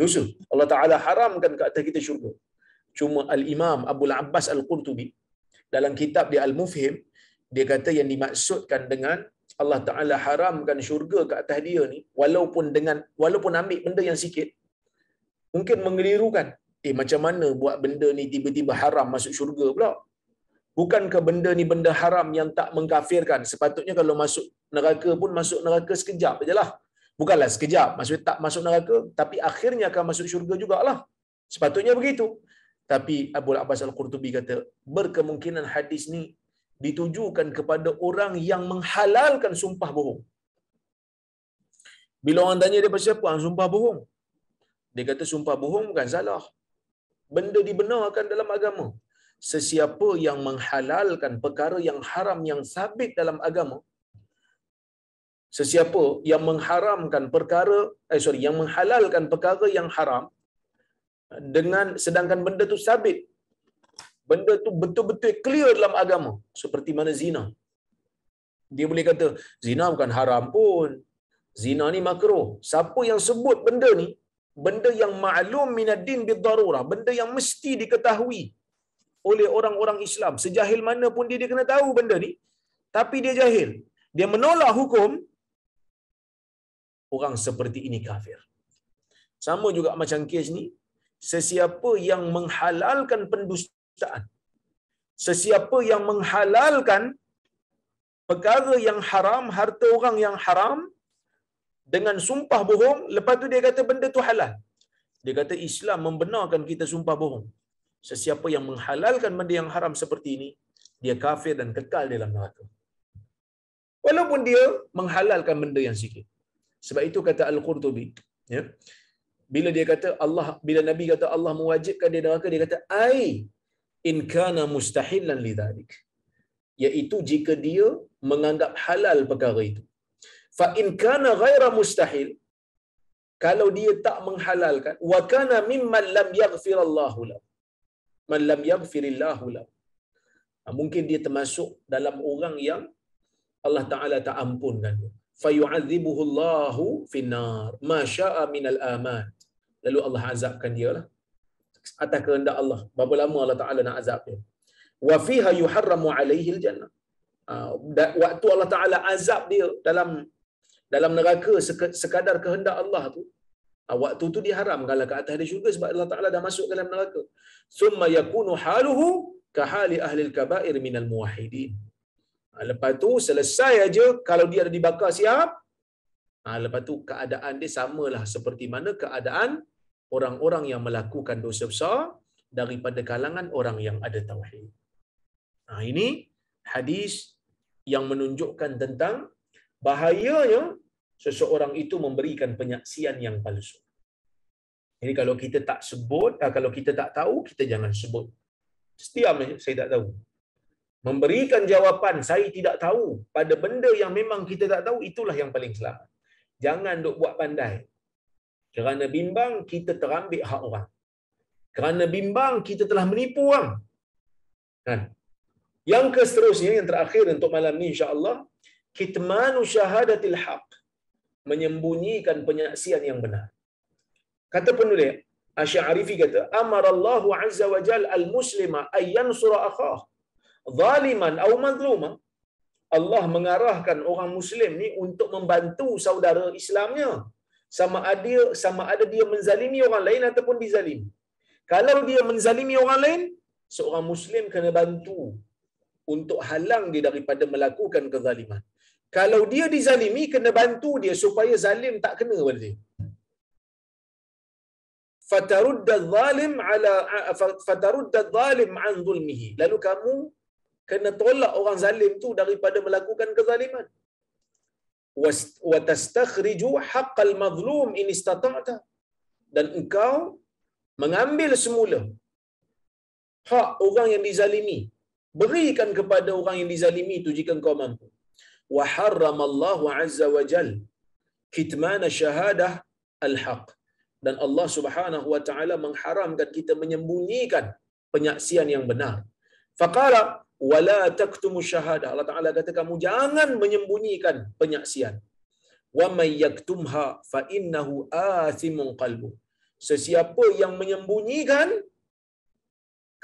A: Dosa. Allah Taala haramkan ke atas kita syurga. Cuma Al-Imam Abu Abbas Al-Qurtubi dalam kitab dia Al-Mufhim dia kata yang dimaksudkan dengan Allah Taala haramkan syurga ke atas dia ni walaupun dengan walaupun ambil benda yang sikit mungkin mengelirukan eh macam mana buat benda ni tiba-tiba haram masuk syurga pula bukankah benda ni benda haram yang tak mengkafirkan sepatutnya kalau masuk neraka pun masuk neraka sekejap sajalah bukanlah sekejap maksudnya tak masuk neraka tapi akhirnya akan masuk syurga jugalah sepatutnya begitu tapi Abu Abbas Al-Qurtubi kata berkemungkinan hadis ni ditujukan kepada orang yang menghalalkan sumpah bohong. Bila orang tanya dia pasal apa? Ah, sumpah bohong. Dia kata sumpah bohong bukan salah. Benda dibenarkan dalam agama. Sesiapa yang menghalalkan perkara yang haram yang sabit dalam agama, sesiapa yang mengharamkan perkara, eh sorry, yang menghalalkan perkara yang haram dengan sedangkan benda tu sabit benda tu betul-betul clear dalam agama seperti mana zina dia boleh kata zina bukan haram pun zina ni makruh siapa yang sebut benda ni benda yang maklum din bidarurah benda yang mesti diketahui oleh orang-orang Islam sejahil mana pun dia dia kena tahu benda ni tapi dia jahil dia menolak hukum orang seperti ini kafir sama juga macam kes ni sesiapa yang menghalalkan pendusta penciptaan. Sesiapa yang menghalalkan perkara yang haram, harta orang yang haram dengan sumpah bohong, lepas tu dia kata benda tu halal. Dia kata Islam membenarkan kita sumpah bohong. Sesiapa yang menghalalkan benda yang haram seperti ini, dia kafir dan kekal dalam neraka. Walaupun dia menghalalkan benda yang sikit. Sebab itu kata Al-Qurtubi, ya. Bila dia kata Allah bila Nabi kata Allah mewajibkan dia neraka, dia kata ay in kana mustahilan lidzalik yaitu jika dia menganggap halal perkara itu fa in kana ghaira mustahil kalau dia tak menghalalkan wa kana mimman lam yaghfir Allahu la man lam yaghfir Allahu la ha, mungkin dia termasuk dalam orang yang Allah taala tak ampunkan dia fa yu'adzibuhu Allahu finnar ma sya'a min al-amat lalu Allah azabkan dia lah atas kehendak Allah berapa lama Allah Taala nak azab dia wa fiha yuharramu alaihi jannah ah, waktu Allah Taala azab dia dalam dalam neraka sekadar kehendak Allah tu ah, waktu tu diharamkanlah ke atas dia syurga sebab Allah Taala dah masuk dalam neraka summa yakunu haluhu kahali ahli al-kaba'ir min al-muwahhidin ah, lepas tu selesai aja kalau dia ada dibakar siap lepas tu keadaan dia samalah seperti mana keadaan orang-orang yang melakukan dosa besar daripada kalangan orang yang ada tauhid. Nah, ha, ini hadis yang menunjukkan tentang bahayanya seseorang itu memberikan penyaksian yang palsu. Jadi kalau kita tak sebut, ah, kalau kita tak tahu, kita jangan sebut. Setiap saya tak tahu. Memberikan jawapan saya tidak tahu pada benda yang memang kita tak tahu itulah yang paling selamat. Jangan duk buat pandai. Kerana bimbang kita terambil hak orang. Kerana bimbang kita telah menipu orang. Kan? Yang seterusnya yang terakhir untuk malam ni insya-Allah kitmanu syahadatil haq menyembunyikan penyaksian yang benar. Kata penulis Asy'arifi kata amarallahu azza wa jal al muslima ay yansura akhah zaliman aw mazluma Allah mengarahkan orang muslim ni untuk membantu saudara Islamnya sama ada sama ada dia menzalimi orang lain ataupun dizalimi. Kalau dia menzalimi orang lain, seorang muslim kena bantu untuk halang dia daripada melakukan kezaliman. Kalau dia dizalimi, kena bantu dia supaya zalim tak kena pada dia. Fatarudda zalim ala fatarudda zalim an zulmihi. Lalu kamu kena tolak orang zalim tu daripada melakukan kezaliman wa tastakhriju haqqal mazlum in istata'ta dan engkau mengambil semula hak orang yang dizalimi berikan kepada orang yang dizalimi itu jika engkau mampu wa harrama Allah azza wa jal kitman syahadah al-haq dan Allah Subhanahu wa taala mengharamkan kita menyembunyikan penyaksian yang benar faqala wala taktumu syahadah. Allah Taala kata kamu jangan menyembunyikan penyaksian. Wa may yaktumha fa innahu athimun qalbu. Sesiapa yang menyembunyikan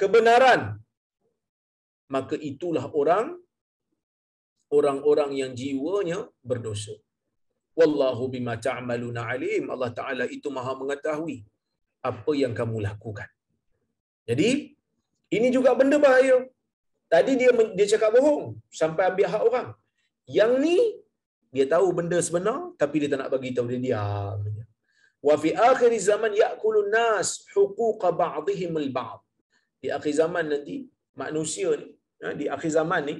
A: kebenaran maka itulah orang orang-orang yang jiwanya berdosa. Wallahu bima ta'maluna alim. Allah Taala itu Maha mengetahui apa yang kamu lakukan. Jadi ini juga benda bahaya. Tadi dia dia cakap bohong sampai ambil hak orang. Yang ni dia tahu benda sebenar tapi dia tak nak bagi tahu dia diam. Wa fi akhir zaman yakulu nas huquq ba'dihim al-ba'd. Di akhir zaman nanti manusia ni ha, di akhir zaman ni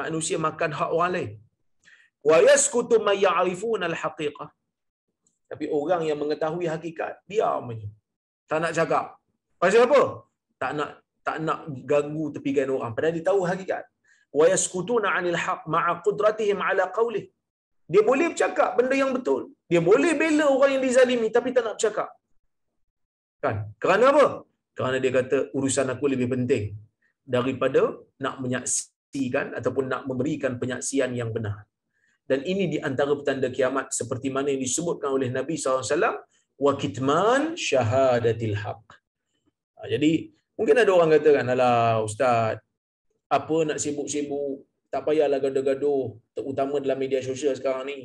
A: manusia makan hak orang lain. Wa yaskutu may ya'rifun al-haqiqah. Tapi orang yang mengetahui hakikat dia saja. Tak nak cakap. Pasal apa? Tak nak tak nak ganggu tepikan orang padahal dia tahu hakikat wa yaskutuna 'anil haqq ma'a qudratihim 'ala qawlih dia boleh bercakap benda yang betul dia boleh bela orang yang dizalimi tapi tak nak bercakap kan kerana apa kerana dia kata urusan aku lebih penting daripada nak menyaksikan ataupun nak memberikan penyaksian yang benar dan ini di antara petanda kiamat seperti mana yang disebutkan oleh Nabi SAW wa kitman syahadatil haq ha, jadi Mungkin ada orang kata kan, alah ustaz, apa nak sibuk-sibuk, tak payahlah gaduh-gaduh, terutama dalam media sosial sekarang ni.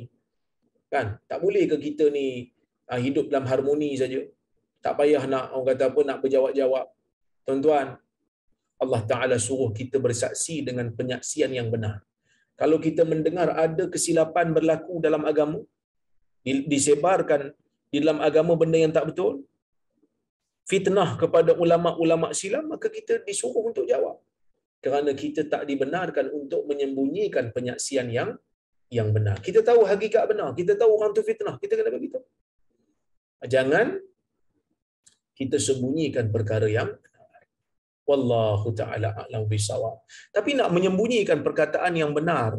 A: Kan? Tak boleh ke kita ni ah, hidup dalam harmoni saja? Tak payah nak orang kata apa nak berjawab-jawab. Tuan-tuan, Allah Taala suruh kita bersaksi dengan penyaksian yang benar. Kalau kita mendengar ada kesilapan berlaku dalam agama, disebarkan di dalam agama benda yang tak betul, fitnah kepada ulama-ulama silam maka kita disuruh untuk jawab kerana kita tak dibenarkan untuk menyembunyikan penyaksian yang yang benar. Kita tahu hakikat benar, kita tahu orang tu fitnah, kita kena bagi Jangan kita sembunyikan perkara yang wallahu taala a'lam bisawab. Tapi nak menyembunyikan perkataan yang benar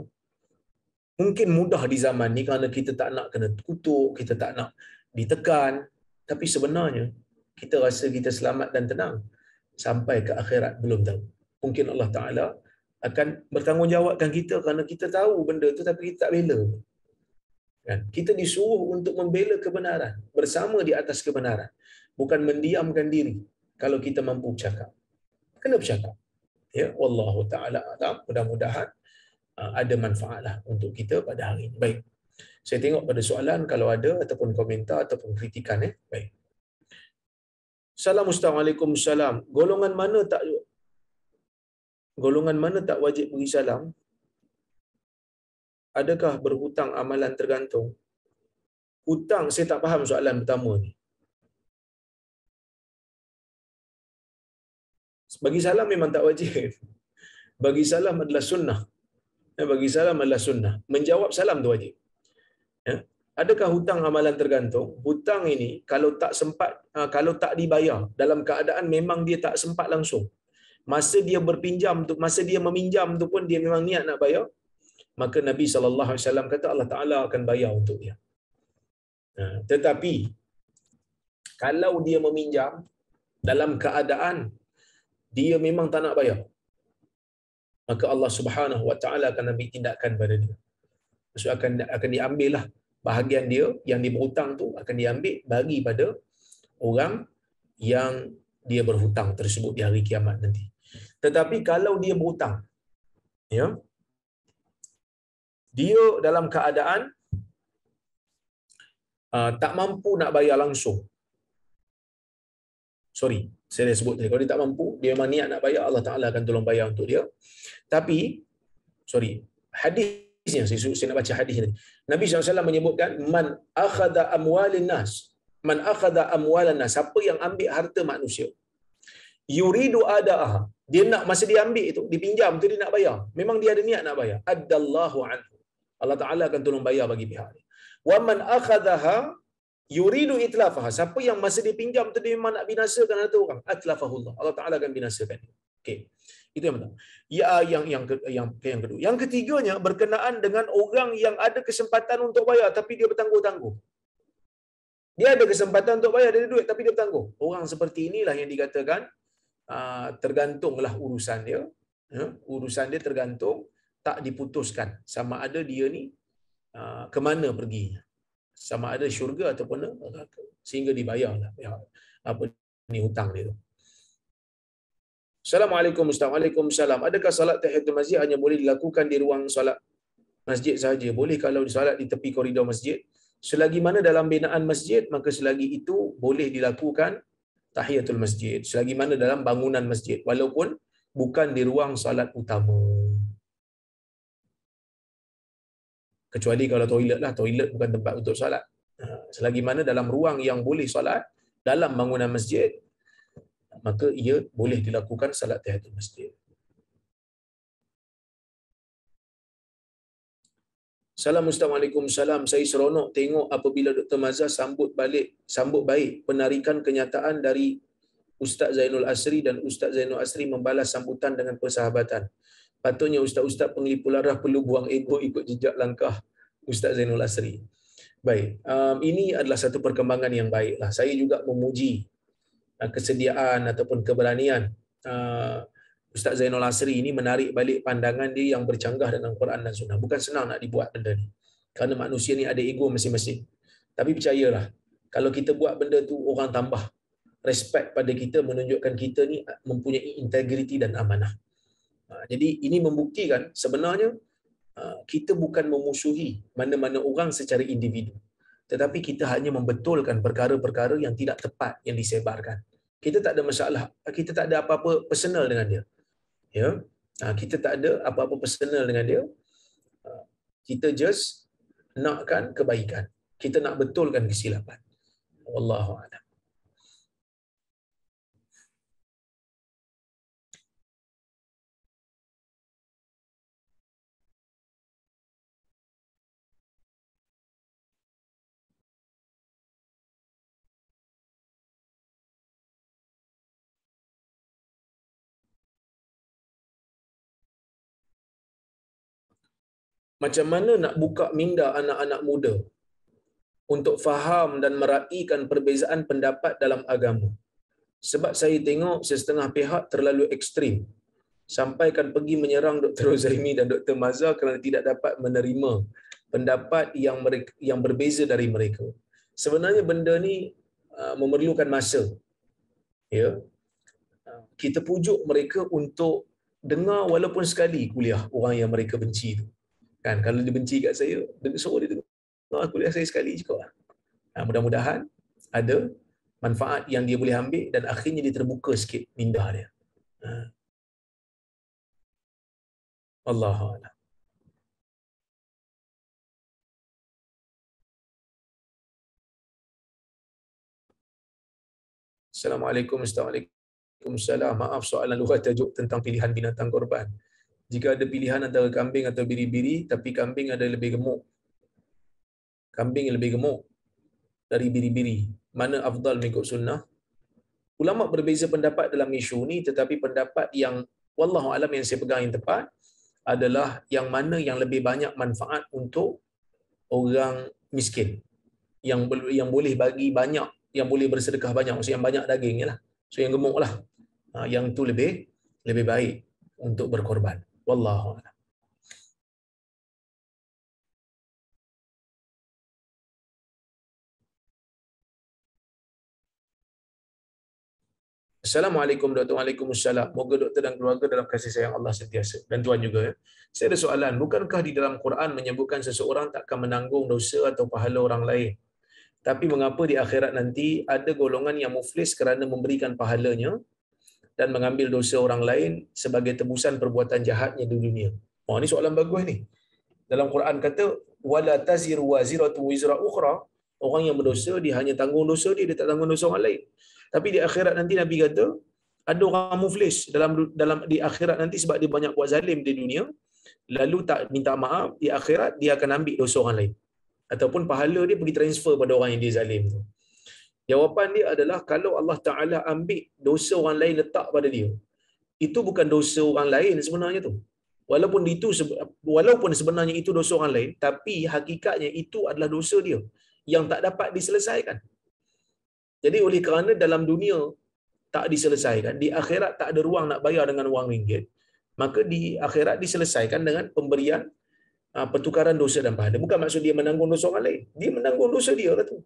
A: mungkin mudah di zaman ini. kerana kita tak nak kena kutuk, kita tak nak ditekan. Tapi sebenarnya kita rasa kita selamat dan tenang sampai ke akhirat belum tahu. Mungkin Allah Taala akan bertanggungjawabkan kita kerana kita tahu benda itu, tapi kita tak bela. Kan? Kita disuruh untuk membela kebenaran, bersama di atas kebenaran, bukan mendiamkan diri kalau kita mampu bercakap. Kena bercakap. Ya, Allah taala alam, mudah-mudahan uh, ada manfaatlah untuk kita pada hari ini. Baik. Saya tengok pada soalan kalau ada ataupun komentar ataupun kritikan eh. Baik. Salam Ustaz, Waalaikumsalam. Golongan mana tak golongan mana tak wajib beri salam? Adakah berhutang amalan tergantung? Hutang, saya tak faham soalan pertama ni.
B: Bagi salam memang tak wajib.
A: Bagi salam adalah sunnah. Eh, bagi salam adalah sunnah. Menjawab salam tu wajib adakah hutang amalan tergantung hutang ini kalau tak sempat ah, kalau tak dibayar dalam keadaan memang dia tak sempat langsung masa dia berpinjam tu masa dia meminjam tu pun dia memang niat nak bayar maka nabi saw alaihi wasallam kata Allah taala akan bayar untuk dia ha, tetapi kalau dia meminjam dalam keadaan dia memang tak nak bayar maka Allah Subhanahu wa taala akan ambil tindakan pada dia maksud akan akan diambil lah bahagian dia yang dia tu akan diambil bagi pada orang yang dia berhutang tersebut di hari kiamat nanti. Tetapi kalau dia berhutang, ya, dia dalam keadaan uh, tak mampu nak bayar langsung. Sorry, saya dah sebut tadi. Kalau dia tak mampu, dia memang niat nak bayar, Allah Ta'ala akan tolong bayar untuk dia. Tapi, sorry, hadis hadisnya saya, saya nak baca hadis tadi. Nabi SAW menyebutkan man akhadha amwalin nas man akhadha amwalan nas siapa yang ambil harta manusia yuridu ada'aha dia nak masa dia ambil itu dipinjam tu dia nak bayar memang dia ada niat nak bayar addallahu anhu Allah taala akan tolong bayar bagi pihak dia wa man akhadha yuridu itlafaha siapa yang masa dia pinjam tu dia memang nak binasakan harta orang atlafahullah Allah taala akan binasakan okey itu yang pertama. Ya yang yang yang yang kedua. Yang ketiganya berkenaan dengan orang yang ada kesempatan untuk bayar tapi dia bertangguh-tangguh. Dia ada kesempatan untuk bayar, dia duit tapi dia bertangguh. Orang seperti inilah yang dikatakan ah, tergantunglah urusan dia. Ya, urusan dia tergantung, tak diputuskan. Sama ada dia ni ah, ke mana perginya. Sama ada syurga ataupun neraka. Sehingga dibayarlah ya, apa ni hutang dia tu. Assalamualaikum Ustaz. Waalaikumsalam. Adakah salat tahiyatul masjid hanya boleh dilakukan di ruang salat masjid sahaja? Boleh kalau salat di tepi koridor masjid? Selagi mana dalam binaan masjid, maka selagi itu boleh dilakukan tahiyatul masjid. Selagi mana dalam bangunan masjid, walaupun bukan di ruang salat utama. Kecuali kalau toilet lah, toilet bukan tempat untuk salat. Ha, selagi mana dalam ruang yang boleh salat, dalam bangunan masjid, maka ia boleh dilakukan salat tahiyatul masjid. Salam Assalamualaikum, salam. Saya seronok tengok apabila Dr. Mazah sambut balik, sambut baik penarikan kenyataan dari Ustaz Zainul Asri dan Ustaz Zainul Asri membalas sambutan dengan persahabatan. Patutnya Ustaz-Ustaz penglipularah perlu buang ego ikut jejak langkah Ustaz Zainul Asri. Baik, um, ini adalah satu perkembangan yang baiklah. Saya juga memuji Ah, kesediaan ataupun keberanian ah, Ustaz Zainul Asri ini menarik balik pandangan dia yang bercanggah dengan Quran dan Sunnah. Bukan senang nak dibuat benda ni. Kerana manusia ni ada ego masing-masing. Tapi percayalah, kalau kita buat benda tu orang tambah respect pada kita menunjukkan kita ni mempunyai integriti dan amanah. Ah, jadi ini membuktikan sebenarnya kita bukan memusuhi mana-mana orang secara individu. Tetapi kita hanya membetulkan perkara-perkara yang tidak tepat yang disebarkan kita tak ada masalah kita tak ada apa-apa personal dengan dia ya ha, kita tak ada apa-apa personal dengan dia ha, kita just nakkan kebaikan kita nak betulkan kesilapan wallahu a'lam macam mana nak buka minda anak-anak muda untuk faham dan meraihkan perbezaan pendapat dalam agama. Sebab saya tengok sesetengah pihak terlalu ekstrim. Sampaikan pergi menyerang Dr. [LAUGHS] Zaimi dan Dr. Maza kerana tidak dapat menerima pendapat yang mereka, yang berbeza dari mereka. Sebenarnya benda ni uh, memerlukan masa. Ya. Uh, kita pujuk mereka untuk dengar walaupun sekali kuliah orang yang mereka benci itu. Kan, kalau dia benci kat saya, dia suruh dia tengok kuliah saya sekali je kot. Ha, mudah-mudahan ada manfaat yang dia boleh ambil dan akhirnya dia terbuka sikit minda dia.
B: Allah Allah.
A: Assalamualaikum, Assalamualaikum. Assalamualaikum. Maaf soalan lugat tajuk tentang pilihan binatang korban jika ada pilihan antara kambing atau biri-biri tapi kambing ada lebih gemuk kambing yang lebih gemuk dari biri-biri mana afdal mengikut sunnah ulama berbeza pendapat dalam isu ni tetapi pendapat yang wallahu alam yang saya pegang yang tepat adalah yang mana yang lebih banyak manfaat untuk orang miskin yang yang boleh bagi banyak yang boleh bersedekah banyak maksud yang banyak dagingnya lah so yang gemuklah, ha, yang tu lebih lebih baik untuk
B: berkorban والله أعلم
A: Assalamualaikum Doktor Waalaikumsalam Moga doktor dan keluarga dalam kasih sayang Allah sentiasa Dan Tuhan juga ya. Saya ada soalan Bukankah di dalam Quran menyebutkan seseorang tak akan menanggung dosa atau pahala orang lain Tapi mengapa di akhirat nanti Ada golongan yang muflis kerana memberikan pahalanya dan mengambil dosa orang lain sebagai tebusan perbuatan jahatnya di dunia. Oh ini soalan bagus ni. Dalam Quran kata wala taziru waziratu wizra ukhra, orang yang berdosa dia hanya tanggung dosa dia dia tak tanggung dosa orang lain. Tapi di akhirat nanti Nabi kata ada orang muflis dalam dalam di akhirat nanti sebab dia banyak buat zalim di dunia lalu tak minta maaf di akhirat dia akan ambil dosa orang lain ataupun pahala dia pergi transfer pada orang yang dia zalim tu. Jawapan dia adalah kalau Allah Ta'ala ambil dosa orang lain letak pada dia. Itu bukan dosa orang lain sebenarnya tu. Walaupun itu walaupun sebenarnya itu dosa orang lain, tapi hakikatnya itu adalah dosa dia yang tak dapat diselesaikan. Jadi oleh kerana dalam dunia tak diselesaikan, di akhirat tak ada ruang nak bayar dengan wang ringgit, maka di akhirat diselesaikan dengan pemberian ah, pertukaran dosa dan pahala. Bukan maksud dia menanggung dosa orang lain. Dia menanggung dosa dia lah tu.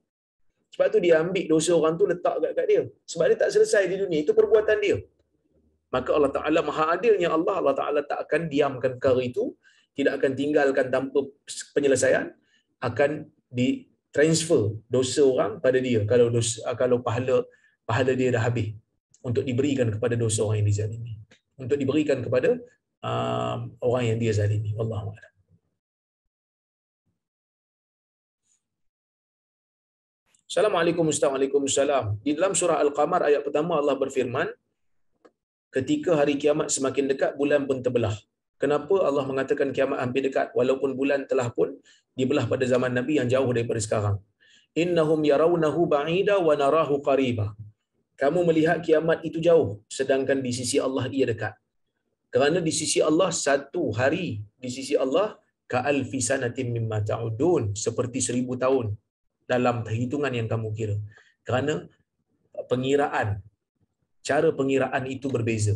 A: Sebab tu dia ambil dosa orang tu letak kat, kat dia. Sebab dia tak selesai di dunia. Itu perbuatan dia. Maka Allah Ta'ala maha adilnya Allah. Allah Ta'ala tak akan diamkan perkara itu. Tidak akan tinggalkan tanpa penyelesaian. Akan ditransfer dosa orang pada dia. Kalau dosa, kalau pahala pahala dia dah habis. Untuk diberikan kepada dosa orang yang dizalimi. Untuk diberikan kepada uh, orang yang dia zalimi. Wallahualam. Assalamualaikum Assalamualaikum Di dalam surah Al-Qamar ayat pertama Allah berfirman ketika hari kiamat semakin dekat bulan pun terbelah. Kenapa Allah mengatakan kiamat hampir dekat walaupun bulan telah pun dibelah pada zaman Nabi yang jauh daripada sekarang? Innahum yarawnahu ba'ida wa narahu qariba. Kamu melihat kiamat itu jauh sedangkan di sisi Allah ia dekat. Kerana di sisi Allah satu hari di sisi Allah ka'al fisanatin mimma ta'udun seperti seribu tahun dalam perhitungan yang kamu kira. Kerana pengiraan, cara pengiraan itu berbeza.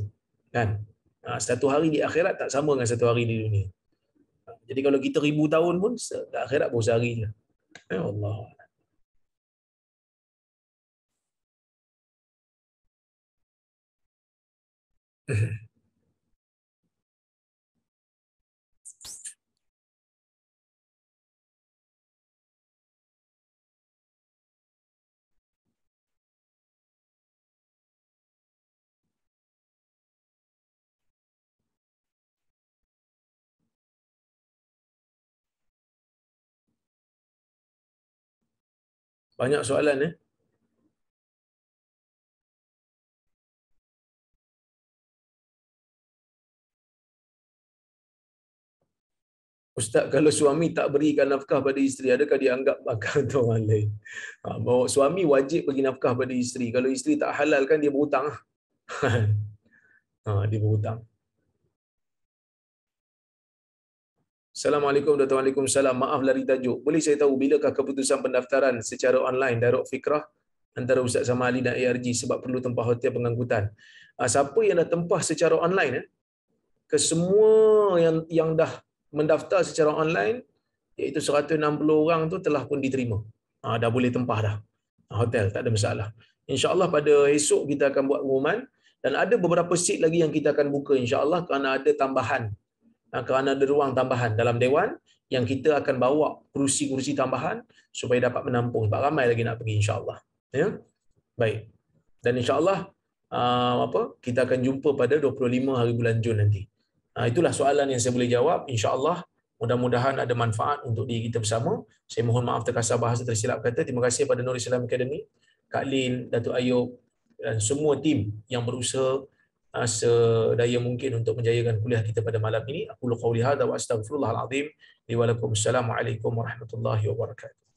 A: Kan? Ha, satu hari di akhirat tak sama dengan satu hari di dunia. Ha, jadi kalau kita ribu tahun pun, akhirat baru
B: sehari. Ya Allah. Mm-hmm. [LAUGHS] Banyak soalan eh.
A: Ustaz, kalau suami tak berikan nafkah pada isteri, adakah dianggap makan atau [LAUGHS] orang lain? Ha, bahawa suami wajib bagi nafkah pada isteri. Kalau isteri tak halalkan, dia berhutang. Lah. [LAUGHS] ha, dia berhutang. Assalamualaikum dan Waalaikumsalam. Maaf lari tajuk. Boleh saya tahu bilakah keputusan pendaftaran secara online Darul Fikrah antara Ustaz Sama Ali dan ARG sebab perlu tempah hotel pengangkutan? Ah, siapa yang dah tempah secara online? Eh? Ke semua yang yang dah mendaftar secara online iaitu 160 orang tu telah pun diterima. Ha, dah boleh tempah dah ah, hotel tak ada masalah. Insya-Allah pada esok kita akan buat pengumuman dan ada beberapa seat lagi yang kita akan buka insya-Allah kerana ada tambahan kerana ada ruang tambahan dalam dewan yang kita akan bawa kerusi-kerusi tambahan supaya dapat menampung sebab ramai lagi nak pergi insyaallah ya baik dan insya Allah uh, apa kita akan jumpa pada 25 hari bulan Jun nanti uh, itulah soalan yang saya boleh jawab Insya Allah mudah-mudahan ada manfaat untuk diri kita bersama saya mohon maaf terkasar bahasa tersilap kata terima kasih kepada Nur Islam Academy Kak Lin Datuk Ayub dan semua tim yang berusaha sedaya mungkin untuk menjayakan kuliah kita pada malam ini. Aku lu qawli hadha wa astagfirullahaladzim. Assalamualaikum warahmatullahi
B: wabarakatuh.